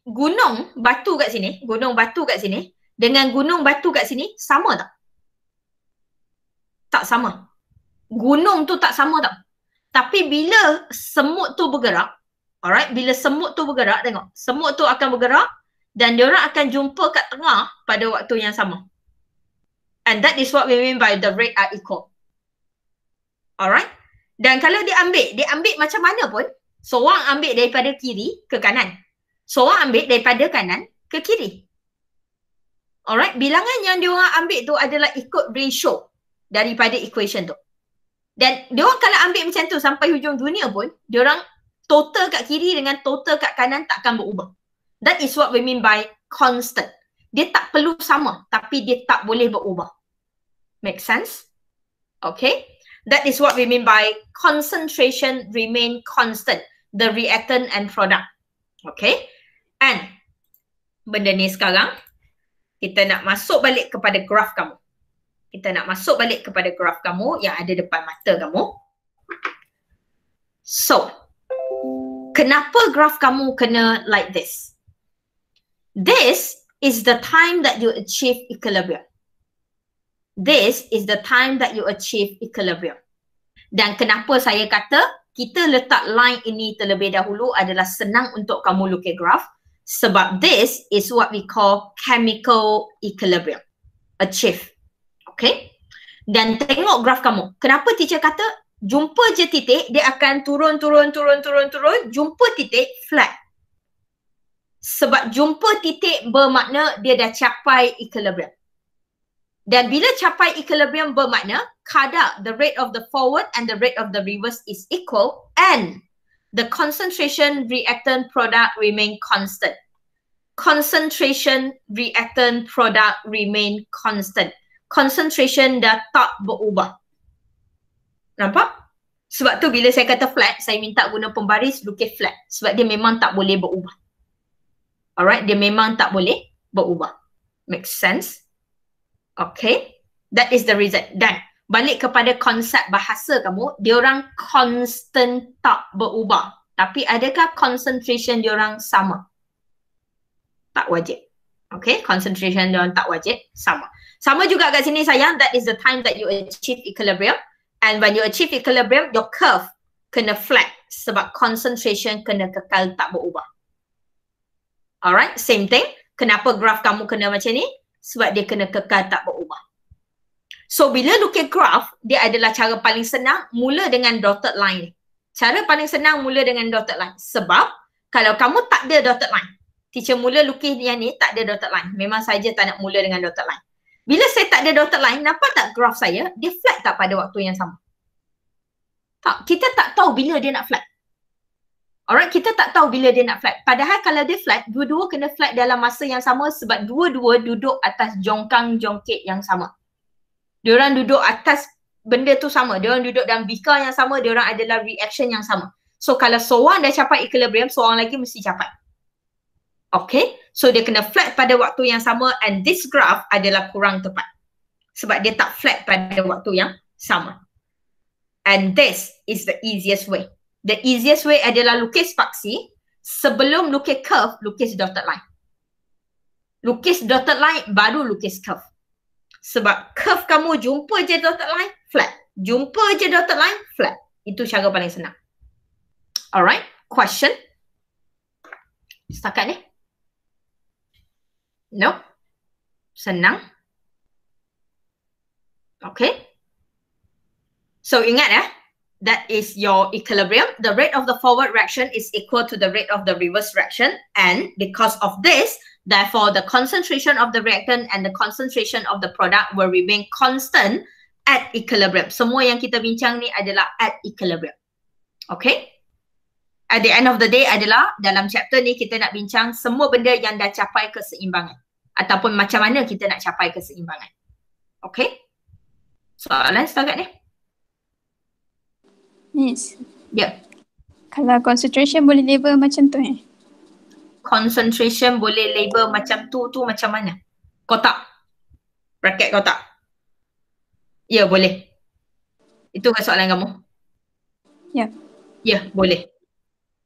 gunung batu kat sini, gunung batu kat sini dengan gunung batu kat sini sama tak? Tak sama. Gunung tu tak sama tak? Tapi bila semut tu bergerak, alright, bila semut tu bergerak, tengok, semut tu akan bergerak dan dia orang akan jumpa kat tengah pada waktu yang sama. And that is what we mean by the rate are equal. Alright? Dan kalau dia ambil, dia ambil macam mana pun, Seorang ambil daripada kiri ke kanan. Seorang ambil daripada kanan ke kiri. Alright, bilangan yang diorang ambil tu adalah ikut ratio daripada equation tu. Dan diorang kalau ambil macam tu sampai hujung dunia pun, diorang total kat kiri dengan total kat kanan takkan berubah. That is what we mean by constant. Dia tak perlu sama tapi dia tak boleh berubah. Make sense? Okay. That is what we mean by concentration remain constant the reactant and product. Okay. And benda ni sekarang kita nak masuk balik kepada graf kamu. Kita nak masuk balik kepada graf kamu yang ada depan mata kamu. So, kenapa graf kamu kena like this? This is the time that you achieve equilibrium. This is the time that you achieve equilibrium. Dan kenapa saya kata kita letak line ini terlebih dahulu adalah senang untuk kamu lukis graf sebab this is what we call chemical equilibrium achieve okay dan tengok graf kamu kenapa teacher kata jumpa je titik dia akan turun turun turun turun turun jumpa titik flat sebab jumpa titik bermakna dia dah capai equilibrium dan bila capai equilibrium bermakna kadar the rate of the forward and the rate of the reverse is equal and the concentration reactant product remain constant. Concentration reactant product remain constant. Concentration dah tak berubah. Nampak? Sebab tu bila saya kata flat, saya minta guna pembaris lukis flat. Sebab dia memang tak boleh berubah. Alright, dia memang tak boleh berubah. Make sense? Okay, that is the reason. Dan, balik kepada konsep bahasa kamu, orang constant tak berubah. Tapi adakah concentration orang sama? Tak wajib. Okay, concentration orang tak wajib, sama. Sama juga kat sini sayang, that is the time that you achieve equilibrium. And when you achieve equilibrium, your curve kena flat sebab concentration kena kekal tak berubah. Alright, same thing. Kenapa graf kamu kena macam ni? sebab dia kena kekal tak berubah. So bila looking graph, dia adalah cara paling senang mula dengan dotted line. Cara paling senang mula dengan dotted line. Sebab kalau kamu tak ada dotted line, teacher mula lukis yang ni tak ada dotted line. Memang saja tak nak mula dengan dotted line. Bila saya tak ada dotted line, nampak tak graph saya? Dia flat tak pada waktu yang sama? Tak. Kita tak tahu bila dia nak flat. Alright, kita tak tahu bila dia nak flat. Padahal kalau dia flat, dua-dua kena flat dalam masa yang sama sebab dua-dua duduk atas jongkang jongkit yang sama. Diorang duduk atas benda tu sama. Diorang duduk dalam bika yang sama, diorang adalah reaction yang sama. So kalau seorang dah capai equilibrium, seorang lagi mesti capai. Okay, so dia kena flat pada waktu yang sama and this graph adalah kurang tepat. Sebab dia tak flat pada waktu yang sama. And this is the easiest way the easiest way adalah lukis paksi sebelum lukis curve, lukis dotted line. Lukis dotted line baru lukis curve. Sebab curve kamu jumpa je dotted line, flat. Jumpa je dotted line, flat. Itu cara paling senang. Alright, question. Setakat ni. No. Senang. Okay. So ingat ya. Eh? that is your equilibrium. The rate of the forward reaction is equal to the rate of the reverse reaction. And because of this, therefore, the concentration of the reactant and the concentration of the product will remain constant at equilibrium. Semua yang kita bincang ni adalah at equilibrium. Okay? At the end of the day adalah dalam chapter ni kita nak bincang semua benda yang dah capai keseimbangan. Ataupun macam mana kita nak capai keseimbangan. Okay? Soalan setakat ni. Yes. Ya. Yeah. Kalau concentration boleh label macam tu eh? Concentration boleh label macam tu, tu macam mana? Kotak. Bracket kotak. Ya yeah, boleh. Itu ke soalan kamu? Ya. Yeah. Ya yeah, boleh.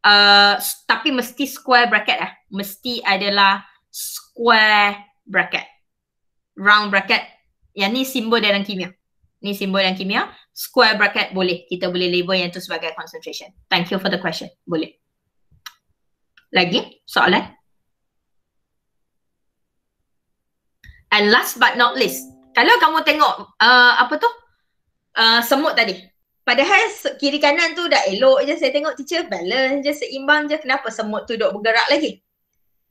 Uh, tapi mesti square bracket lah. Mesti adalah square bracket. Round bracket. Yang ni simbol dalam kimia. Ni simbol dalam kimia square bracket boleh kita boleh label yang tu sebagai concentration. Thank you for the question. Boleh. Lagi soalan? And last but not least, kalau kamu tengok uh, apa tu? Uh, semut tadi. Padahal kiri kanan tu dah elok je saya tengok teacher balance je seimbang je kenapa semut tu duk bergerak lagi?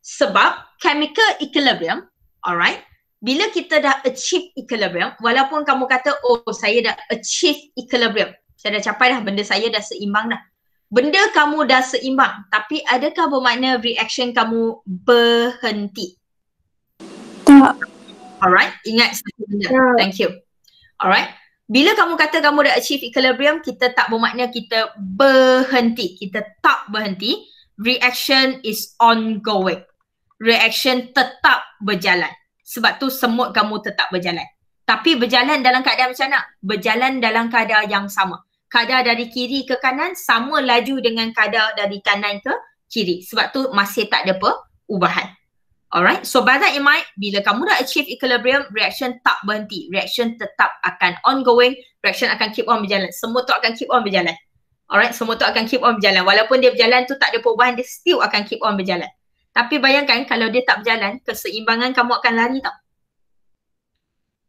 Sebab chemical equilibrium, alright? bila kita dah achieve equilibrium, walaupun kamu kata, oh saya dah achieve equilibrium, saya dah capai dah, benda saya dah seimbang dah. Benda kamu dah seimbang, tapi adakah bermakna reaction kamu berhenti? Tak. Alright, ingat satu benda. Tak. Thank you. Alright. Bila kamu kata kamu dah achieve equilibrium, kita tak bermakna kita berhenti. Kita tak berhenti. Reaction is ongoing. Reaction tetap berjalan. Sebab tu semut kamu tetap berjalan. Tapi berjalan dalam keadaan macam mana? Berjalan dalam kadar yang sama. Kadar dari kiri ke kanan sama laju dengan kadar dari kanan ke kiri. Sebab tu masih tak ada perubahan. Alright. So by that in mind, bila kamu dah achieve equilibrium, reaction tak berhenti. Reaction tetap akan ongoing. Reaction akan keep on berjalan. Semua tu akan keep on berjalan. Alright. Semua tu akan keep on berjalan. Walaupun dia berjalan tu tak ada perubahan, dia still akan keep on berjalan. Tapi bayangkan kalau dia tak berjalan, keseimbangan kamu akan lari tau.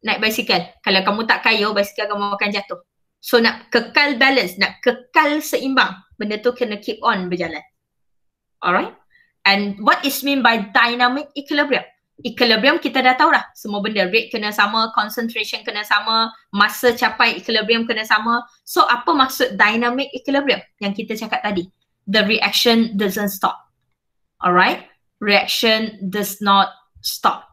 Naik basikal. Kalau kamu tak kayu, basikal kamu akan jatuh. So nak kekal balance, nak kekal seimbang, benda tu kena keep on berjalan. Alright? And what is mean by dynamic equilibrium? Equilibrium kita dah tahu lah. Semua benda rate kena sama, concentration kena sama, masa capai equilibrium kena sama. So apa maksud dynamic equilibrium yang kita cakap tadi? The reaction doesn't stop. Alright? reaction does not stop.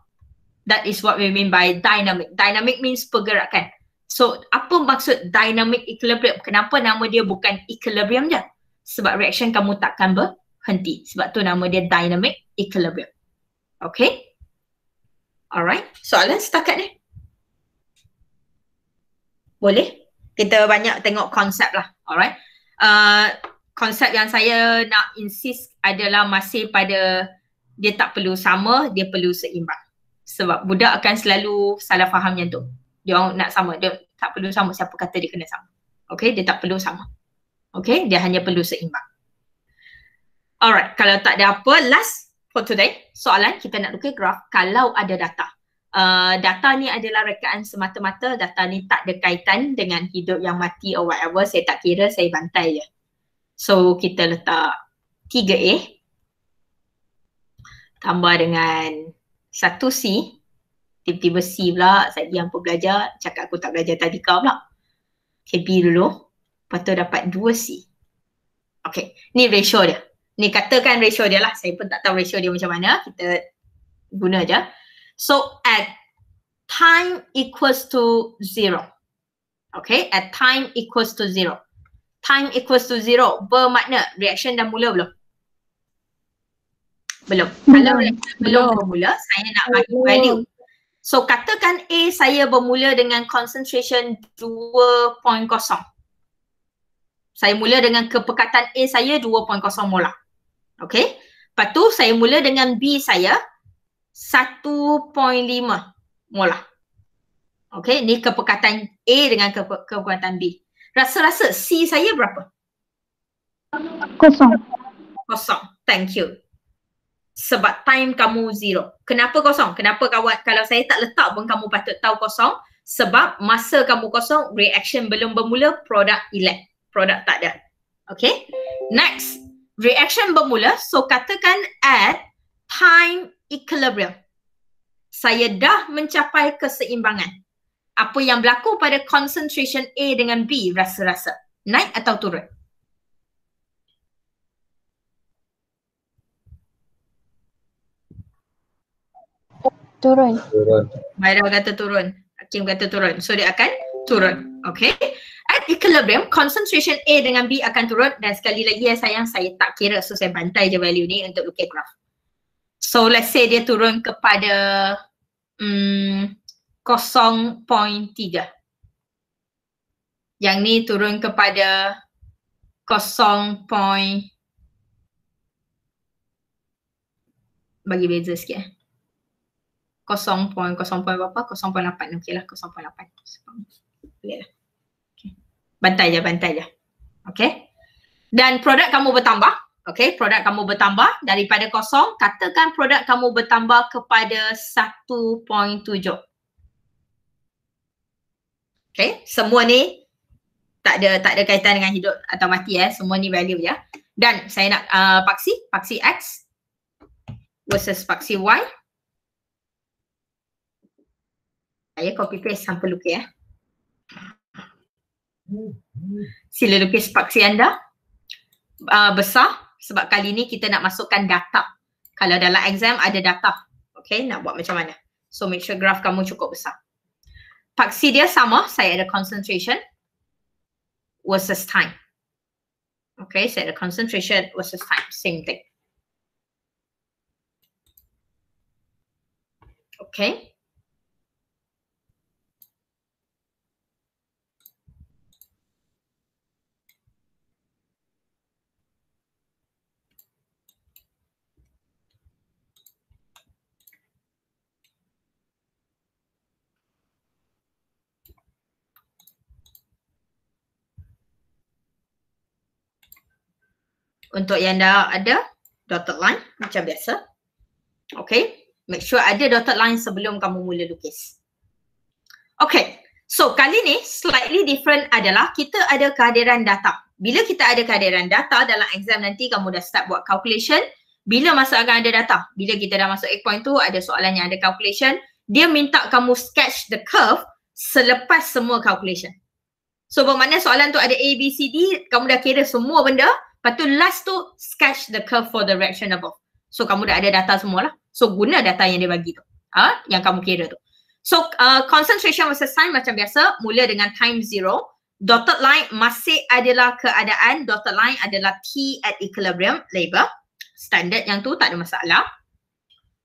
That is what we mean by dynamic. Dynamic means pergerakan. So, apa maksud dynamic equilibrium? Kenapa nama dia bukan equilibrium je? Sebab reaction kamu takkan berhenti. Sebab tu nama dia dynamic equilibrium. Okay? Alright. Soalan setakat ni? Boleh? Kita banyak tengok konsep lah. Alright. Uh, konsep yang saya nak insist adalah masih pada dia tak perlu sama, dia perlu seimbang. Sebab budak akan selalu salah faham yang tu. Dia orang nak sama, dia tak perlu sama siapa kata dia kena sama. Okay, dia tak perlu sama. Okay, dia hanya perlu seimbang. Alright, kalau tak ada apa, last for today. Soalan kita nak lukis graf kalau ada data. Uh, data ni adalah rekaan semata-mata, data ni tak ada kaitan dengan hidup yang mati or whatever, saya tak kira, saya bantai je. So kita letak 3A tambah dengan satu C tiba-tiba C pula saya yang pun belajar cakap aku tak belajar tadi kau pula okay, B dulu lepas tu dapat dua C okay ni ratio dia ni katakan ratio dia lah saya pun tak tahu ratio dia macam mana kita guna je so at time equals to zero okay at time equals to zero time equals to zero bermakna reaction dah mula belum belum. Kalau belum bermula, saya nak bagi value. So katakan A saya bermula dengan concentration 2.0. Saya mula dengan kepekatan A saya 2.0 mola. Okay. Lepas tu saya mula dengan B saya 1.5 mola. Okay. Ni kepekatan A dengan kepe- kepekatan B. Rasa-rasa C saya berapa? Kosong. Kosong. Thank you sebab time kamu zero. Kenapa kosong? Kenapa kawan kalau saya tak letak pun kamu patut tahu kosong? Sebab masa kamu kosong, reaction belum bermula, produk elect. Produk tak ada. Okay. Next, reaction bermula. So katakan at time equilibrium. Saya dah mencapai keseimbangan. Apa yang berlaku pada concentration A dengan B rasa-rasa? Naik atau turun? Turun. Turun. Mairah kata turun. Hakim kata turun. So dia akan turun. Okay. At equilibrium, concentration A dengan B akan turun dan sekali lagi ya sayang saya tak kira so saya bantai je value ni untuk look at graph. So let's say dia turun kepada mm, 0.3. Yang ni turun kepada 0. Bagi beza sikit. 0.3. Eh kosong 0.0 point, point berapa? 0.8. Okey lah, kosong So, boleh lah. Okay. Bantai je, bantai je. Okay. Dan produk kamu bertambah. Okay, produk kamu bertambah daripada kosong. Katakan produk kamu bertambah kepada satu. tujuh, Okay, semua ni tak ada tak ada kaitan dengan hidup atau mati eh. Semua ni value ya. Dan saya nak uh, paksi, paksi X versus paksi Y. Saya copy paste sampel lukis ya. Sila lukis paksi anda. Uh, besar sebab kali ni kita nak masukkan data. Kalau dalam exam ada data. Okay, nak buat macam mana. So make sure graf kamu cukup besar. Paksi dia sama, saya ada concentration versus time. Okay, saya ada concentration versus time. Same thing. Okay. Untuk yang dah ada dotted line macam biasa. Okay. Make sure ada dotted line sebelum kamu mula lukis. Okay. So kali ni slightly different adalah kita ada kehadiran data. Bila kita ada kehadiran data dalam exam nanti kamu dah start buat calculation. Bila masa akan ada data? Bila kita dah masuk 8 point tu ada soalan yang ada calculation. Dia minta kamu sketch the curve selepas semua calculation. So bermakna soalan tu ada A, B, C, D. Kamu dah kira semua benda. Lepas tu last tu sketch the curve for the reaction above. So kamu dah ada data semualah. So guna data yang dia bagi tu. Ha? Yang kamu kira tu. So uh, concentration versus sign macam biasa mula dengan time zero. Dotted line masih adalah keadaan. Dotted line adalah T at equilibrium label. Standard yang tu tak ada masalah.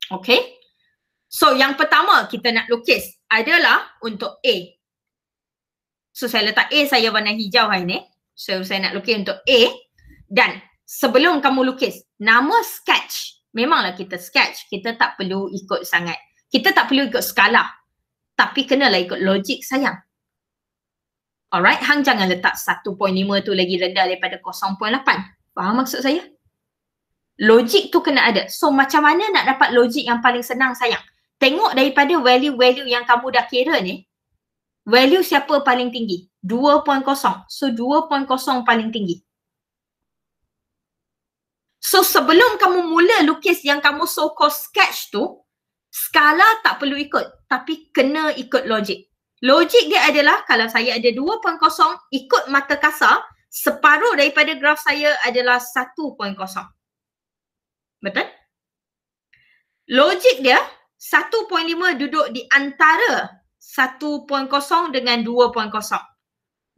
Okay. So yang pertama kita nak lukis adalah untuk A. So saya letak A saya warna hijau hari ni. So saya nak lukis untuk A. Dan sebelum kamu lukis, nama sketch. Memanglah kita sketch, kita tak perlu ikut sangat. Kita tak perlu ikut skala. Tapi kenalah ikut logik sayang. Alright, hang jangan letak 1.5 tu lagi rendah daripada 0.8. Faham maksud saya? Logik tu kena ada. So macam mana nak dapat logik yang paling senang sayang? Tengok daripada value-value yang kamu dah kira ni. Value siapa paling tinggi? 2.0. So 2.0 paling tinggi. 2.0 So sebelum kamu mula lukis yang kamu so-called sketch tu, skala tak perlu ikut tapi kena ikut logik. Logik dia adalah kalau saya ada 2.0 ikut mata kasar, separuh daripada graf saya adalah 1.0. Betul? Logik dia 1.5 duduk di antara 1.0 dengan 2.0.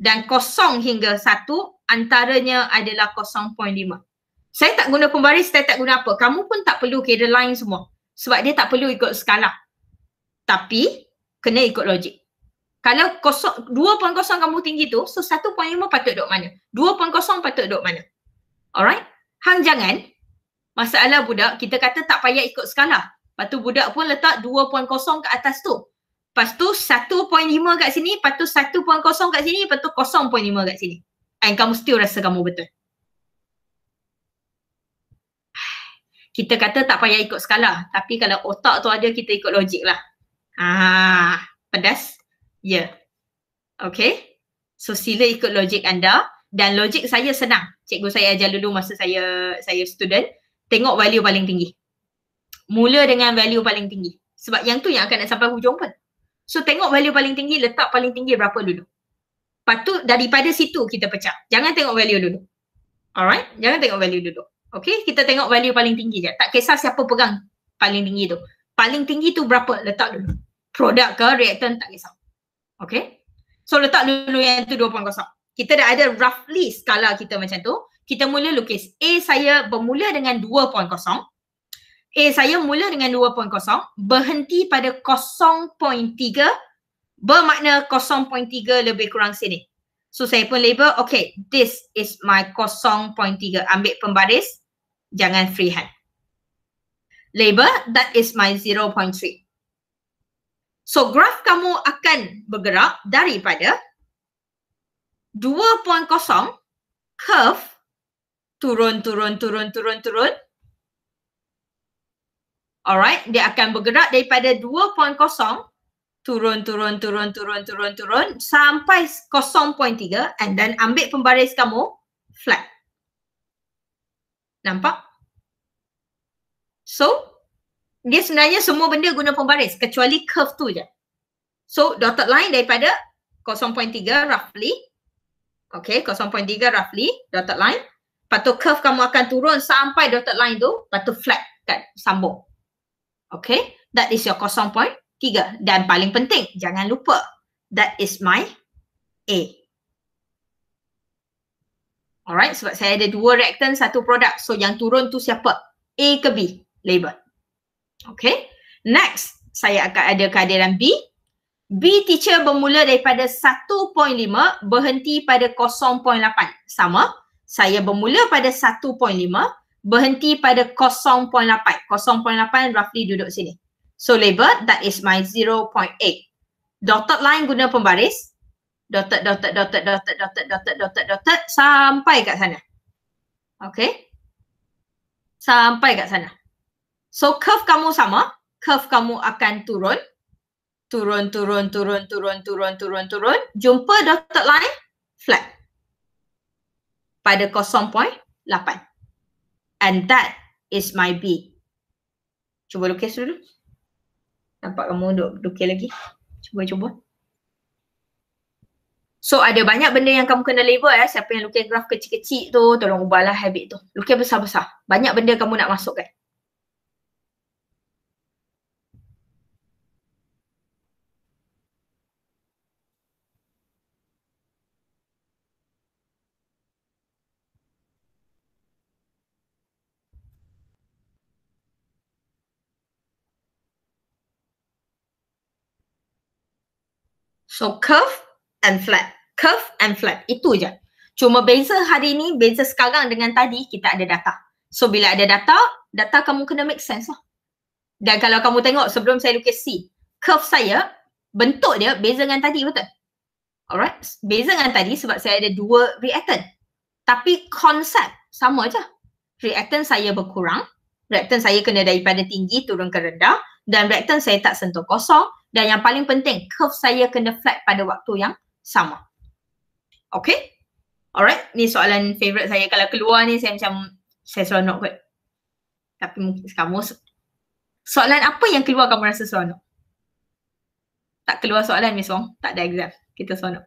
Dan kosong hingga satu antaranya adalah kosong poin lima saya tak guna pembaris, saya tak guna apa. Kamu pun tak perlu kira lain semua. Sebab dia tak perlu ikut skala. Tapi kena ikut logik. Kalau kosong, 2.0 kamu tinggi tu, so 1.5 patut duduk mana? 2.0 patut duduk mana? Alright? Hang jangan masalah budak kita kata tak payah ikut skala. Lepas tu budak pun letak 2.0 ke atas tu. Lepas tu 1.5 kat sini, lepas tu 1.0 kat sini, lepas tu 0.5 kat sini. And kamu still rasa kamu betul. kita kata tak payah ikut skala tapi kalau otak tu ada kita ikut logik lah. Ah, pedas? Ya. Yeah. Okay. So sila ikut logik anda dan logik saya senang. Cikgu saya ajar dulu masa saya saya student. Tengok value paling tinggi. Mula dengan value paling tinggi. Sebab yang tu yang akan nak sampai hujung pun. So tengok value paling tinggi, letak paling tinggi berapa dulu. Lepas tu daripada situ kita pecah. Jangan tengok value dulu. Alright? Jangan tengok value dulu. Okay, kita tengok value paling tinggi je. Tak kisah siapa pegang paling tinggi tu. Paling tinggi tu berapa? Letak dulu. Produk ke reactant tak kisah. Okay. So letak dulu yang tu 2.0. Kita dah ada roughly skala kita macam tu. Kita mula lukis. A saya bermula dengan 2.0. A saya mula dengan 2.0. Berhenti pada 0.3. Bermakna 0.3 lebih kurang sini. So saya pun label, okay, this is my 0.3. Ambil pembaris, 0.3 jangan freehand. hand. that is my 0.3. So graf kamu akan bergerak daripada 2.0 curve turun, turun, turun, turun, turun. Alright, dia akan bergerak daripada 2.0 turun, turun, turun, turun, turun, turun sampai 0.3 and then ambil pembaris kamu flat. Nampak? So, dia sebenarnya semua benda guna pembaris kecuali curve tu je. So, dotted line daripada 0.3 roughly. Okay, 0.3 roughly dotted line. Lepas tu curve kamu akan turun sampai dotted line tu. Lepas tu flat kan sambung. Okay, that is your 0.3. Dan paling penting, jangan lupa. That is my A. Alright, sebab saya ada dua reactant, satu produk. So yang turun tu siapa? A ke B? Label. Okay. Next, saya akan ada keadaan B. B teacher bermula daripada 1.5 berhenti pada 0.8. Sama. Saya bermula pada 1.5 berhenti pada 0.8. 0.8 roughly duduk sini. So label that is my 0.8. Dotted line guna pembaris. 0.8 dotet dotet dotet dotet dotet dotet dotet dotet sampai kat sana. Okay. Sampai kat sana. So curve kamu sama. Curve kamu akan turun. Turun, turun, turun, turun, turun, turun, turun. Jumpa dotted line flat. Pada 0.8. And that is my B. Cuba lukis dulu. Nampak kamu duduk lukis lagi. Cuba, cuba. So ada banyak benda yang kamu kena label eh. Siapa yang lukis graf kecil-kecil tu, tolong ubahlah habit tu. Lukis besar-besar. Banyak benda kamu nak masukkan. So curve and flat. Curve and flat. Itu je. Cuma beza hari ni, beza sekarang dengan tadi, kita ada data. So bila ada data, data kamu kena make sense lah. Dan kalau kamu tengok sebelum saya lukis C, curve saya, bentuk dia beza dengan tadi betul? Alright, beza dengan tadi sebab saya ada dua reactant. Tapi konsep sama je. Reactant saya berkurang, reactant saya kena daripada tinggi turun ke rendah dan reactant saya tak sentuh kosong dan yang paling penting curve saya kena flat pada waktu yang sama. Okay? Alright, ni soalan favourite saya. Kalau keluar ni saya macam saya seronok kot. Tapi mungkin kamu soalan apa yang keluar kamu rasa seronok? Tak keluar soalan ni Wong, tak ada exam. Kita seronok.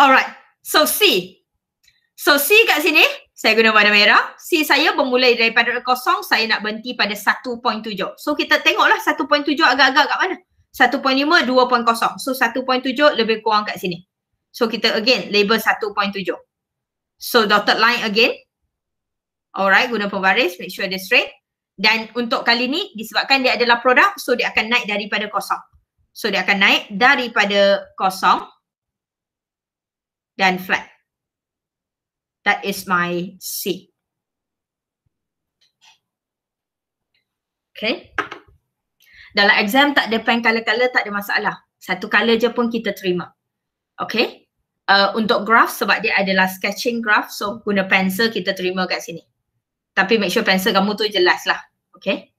Alright, so C. So C kat sini, saya guna warna merah. C saya bermula daripada kosong, saya nak berhenti pada 1.7. So kita tengoklah 1.7 agak-agak kat mana. 1.7 1.5 2.0. So 1.7 lebih kurang kat sini. So kita again label 1.7. So dotted line again. Alright guna pembaris make sure dia straight. Dan untuk kali ni disebabkan dia adalah produk so dia akan naik daripada kosong. So dia akan naik daripada kosong dan flat. That is my C. Okay. Dalam exam tak ada pen color-color tak ada masalah. Satu color je pun kita terima. Okay. Uh, untuk graph sebab dia adalah sketching graph so guna pencil kita terima kat sini. Tapi make sure pencil kamu tu jelas lah. Okay.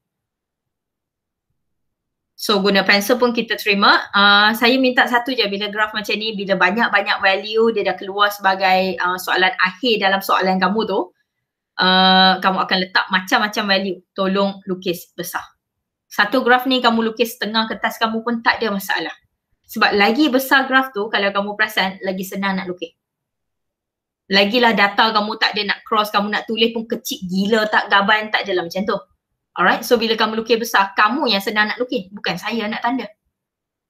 So guna pencil pun kita terima. Uh, saya minta satu je bila graf macam ni, bila banyak-banyak value dia dah keluar sebagai uh, soalan akhir dalam soalan kamu tu, uh, kamu akan letak macam-macam value. Tolong lukis besar satu graf ni kamu lukis setengah kertas kamu pun tak ada masalah. Sebab lagi besar graf tu kalau kamu perasan lagi senang nak lukis. Lagilah data kamu tak ada nak cross, kamu nak tulis pun kecil gila tak gaban tak jalan macam tu. Alright, so bila kamu lukis besar, kamu yang senang nak lukis, bukan saya nak tanda.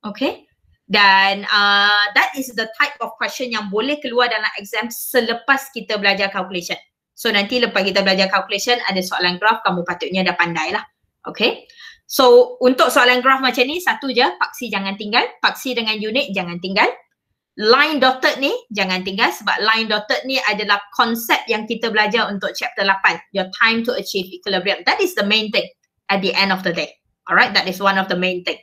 Okay, dan uh, that is the type of question yang boleh keluar dalam exam selepas kita belajar calculation. So nanti lepas kita belajar calculation ada soalan graph kamu patutnya dah pandai lah. Okay. So untuk soalan graf macam ni satu je paksi jangan tinggal, paksi dengan unit jangan tinggal. Line dotted ni jangan tinggal sebab line dotted ni adalah konsep yang kita belajar untuk chapter 8. Your time to achieve equilibrium. That is the main thing at the end of the day. Alright, that is one of the main thing.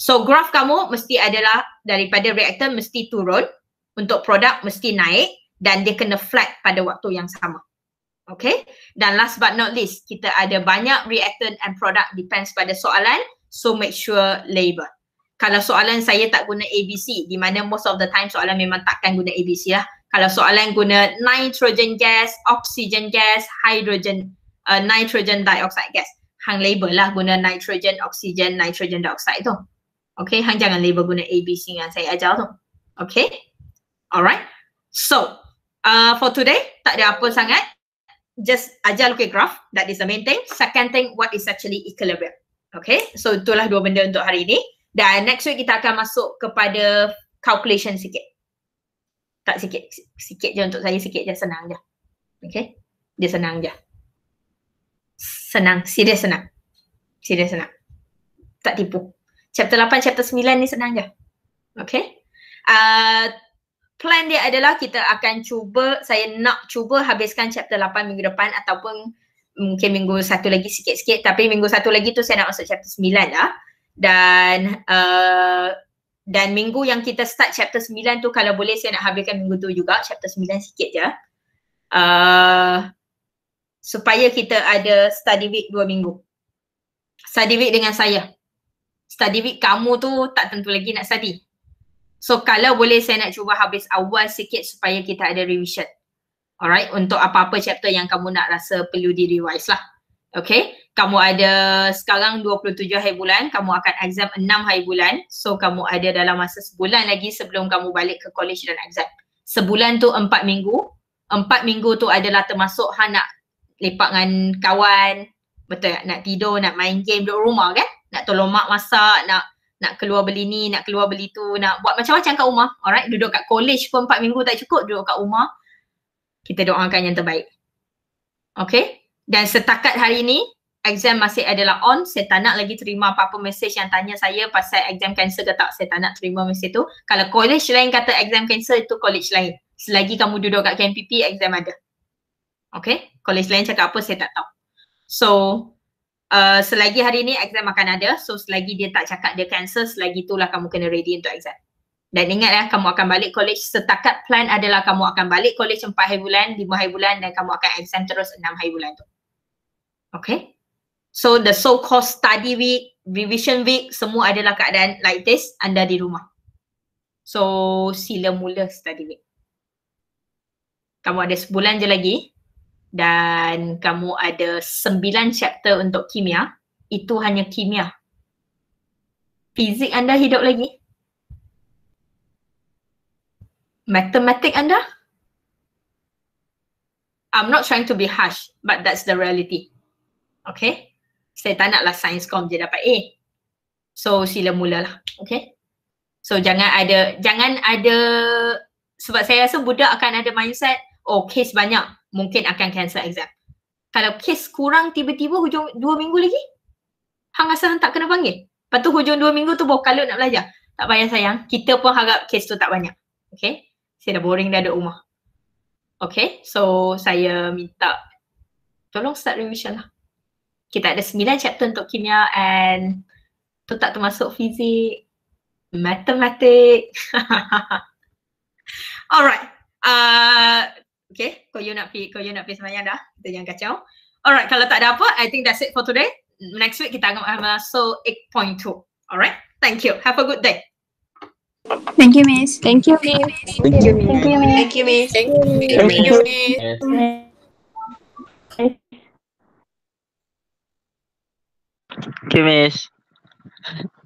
So graf kamu mesti adalah daripada reaktor mesti turun untuk produk mesti naik dan dia kena flat pada waktu yang sama. Okay dan last but not least kita ada banyak reactant and product depends pada soalan so make sure label. Kalau soalan saya tak guna ABC di mana most of the time soalan memang takkan guna ABC lah. Kalau soalan guna nitrogen gas, oxygen gas, hydrogen, uh, nitrogen dioxide gas. Hang label lah guna nitrogen, oxygen, nitrogen dioxide tu. Okay, hang jangan label guna ABC dengan saya ajar tu. Okay, alright. So, uh, for today tak ada apa sangat just ajar lukis graf. That is the main thing. Second thing, what is actually equilibrium. Okay, so itulah dua benda untuk hari ini. Dan next week kita akan masuk kepada calculation sikit. Tak sikit, sikit je untuk saya, sikit je, senang je. Okay, dia senang je. Senang, serius senang. Serius senang. Tak tipu. Chapter 8, chapter 9 ni senang je. Okay. Uh, plan dia adalah kita akan cuba saya nak cuba habiskan chapter 8 minggu depan ataupun mungkin minggu satu lagi sikit-sikit tapi minggu satu lagi tu saya nak masuk chapter 9 lah dan uh, dan minggu yang kita start chapter 9 tu kalau boleh saya nak habiskan minggu tu juga chapter 9 sikit je uh, supaya kita ada study week dua minggu study week dengan saya study week kamu tu tak tentu lagi nak study So kalau boleh saya nak cuba habis awal sikit supaya kita ada revision. Alright, untuk apa-apa chapter yang kamu nak rasa perlu di revise lah. Okay, kamu ada sekarang 27 hari bulan, kamu akan exam 6 hari bulan. So kamu ada dalam masa sebulan lagi sebelum kamu balik ke college dan exam. Sebulan tu 4 minggu. 4 minggu tu adalah termasuk ha nak lepak dengan kawan, betul Nak tidur, nak main game duduk rumah kan? Nak tolong mak masak, nak nak keluar beli ni, nak keluar beli tu, nak buat macam-macam kat rumah. Alright, duduk kat college pun empat minggu tak cukup, duduk kat rumah. Kita doakan yang terbaik. Okay? Dan setakat hari ni, exam masih adalah on. Saya tak nak lagi terima apa-apa mesej yang tanya saya pasal exam cancel ke tak. Saya tak nak terima mesej tu. Kalau college lain kata exam cancel, itu college lain. Selagi kamu duduk kat KMPP, exam ada. Okay? College lain cakap apa, saya tak tahu. So, Uh, selagi hari ni exam akan ada so selagi dia tak cakap dia cancel selagi itulah kamu kena ready untuk exam dan ingat ya kamu akan balik college setakat plan adalah kamu akan balik college 4 hari bulan 5 hari bulan dan kamu akan exam terus 6 hari bulan tu okay so the so called study week revision week semua adalah keadaan like this anda di rumah so sila mula study week kamu ada sebulan je lagi dan kamu ada sembilan chapter untuk kimia, itu hanya kimia. Fizik anda hidup lagi? Matematik anda? I'm not trying to be harsh, but that's the reality. Okay? Saya tak naklah sains com je dapat A. So sila mulalah. Okay? So jangan ada, jangan ada, sebab saya rasa budak akan ada mindset, oh case banyak, mungkin akan cancel exam. Kalau kes kurang tiba-tiba hujung dua minggu lagi, hang rasa hang tak kena panggil. Lepas tu hujung dua minggu tu bawa kalut nak belajar. Tak payah sayang, kita pun harap kes tu tak banyak. Okay, saya dah boring dah ada rumah. Okay, so saya minta tolong start revision lah. Kita ada sembilan chapter untuk kimia and tu tak termasuk fizik, matematik. Alright, uh, Okay, kau you nak pergi, kau you nak pergi semayang dah. Kita jangan kacau. Alright, kalau tak ada apa, I think that's it for today. Next week kita akan masuk 8.2. Alright, thank you. Have a good day. Thank you, Miss. Thank you, Miss. Thank you, Miss. Thank you, Miss. Thank you, Miss. Thank you, Miss. Thank you, Miss. Thank you, Miss. Thank you, miss. Thank you, miss.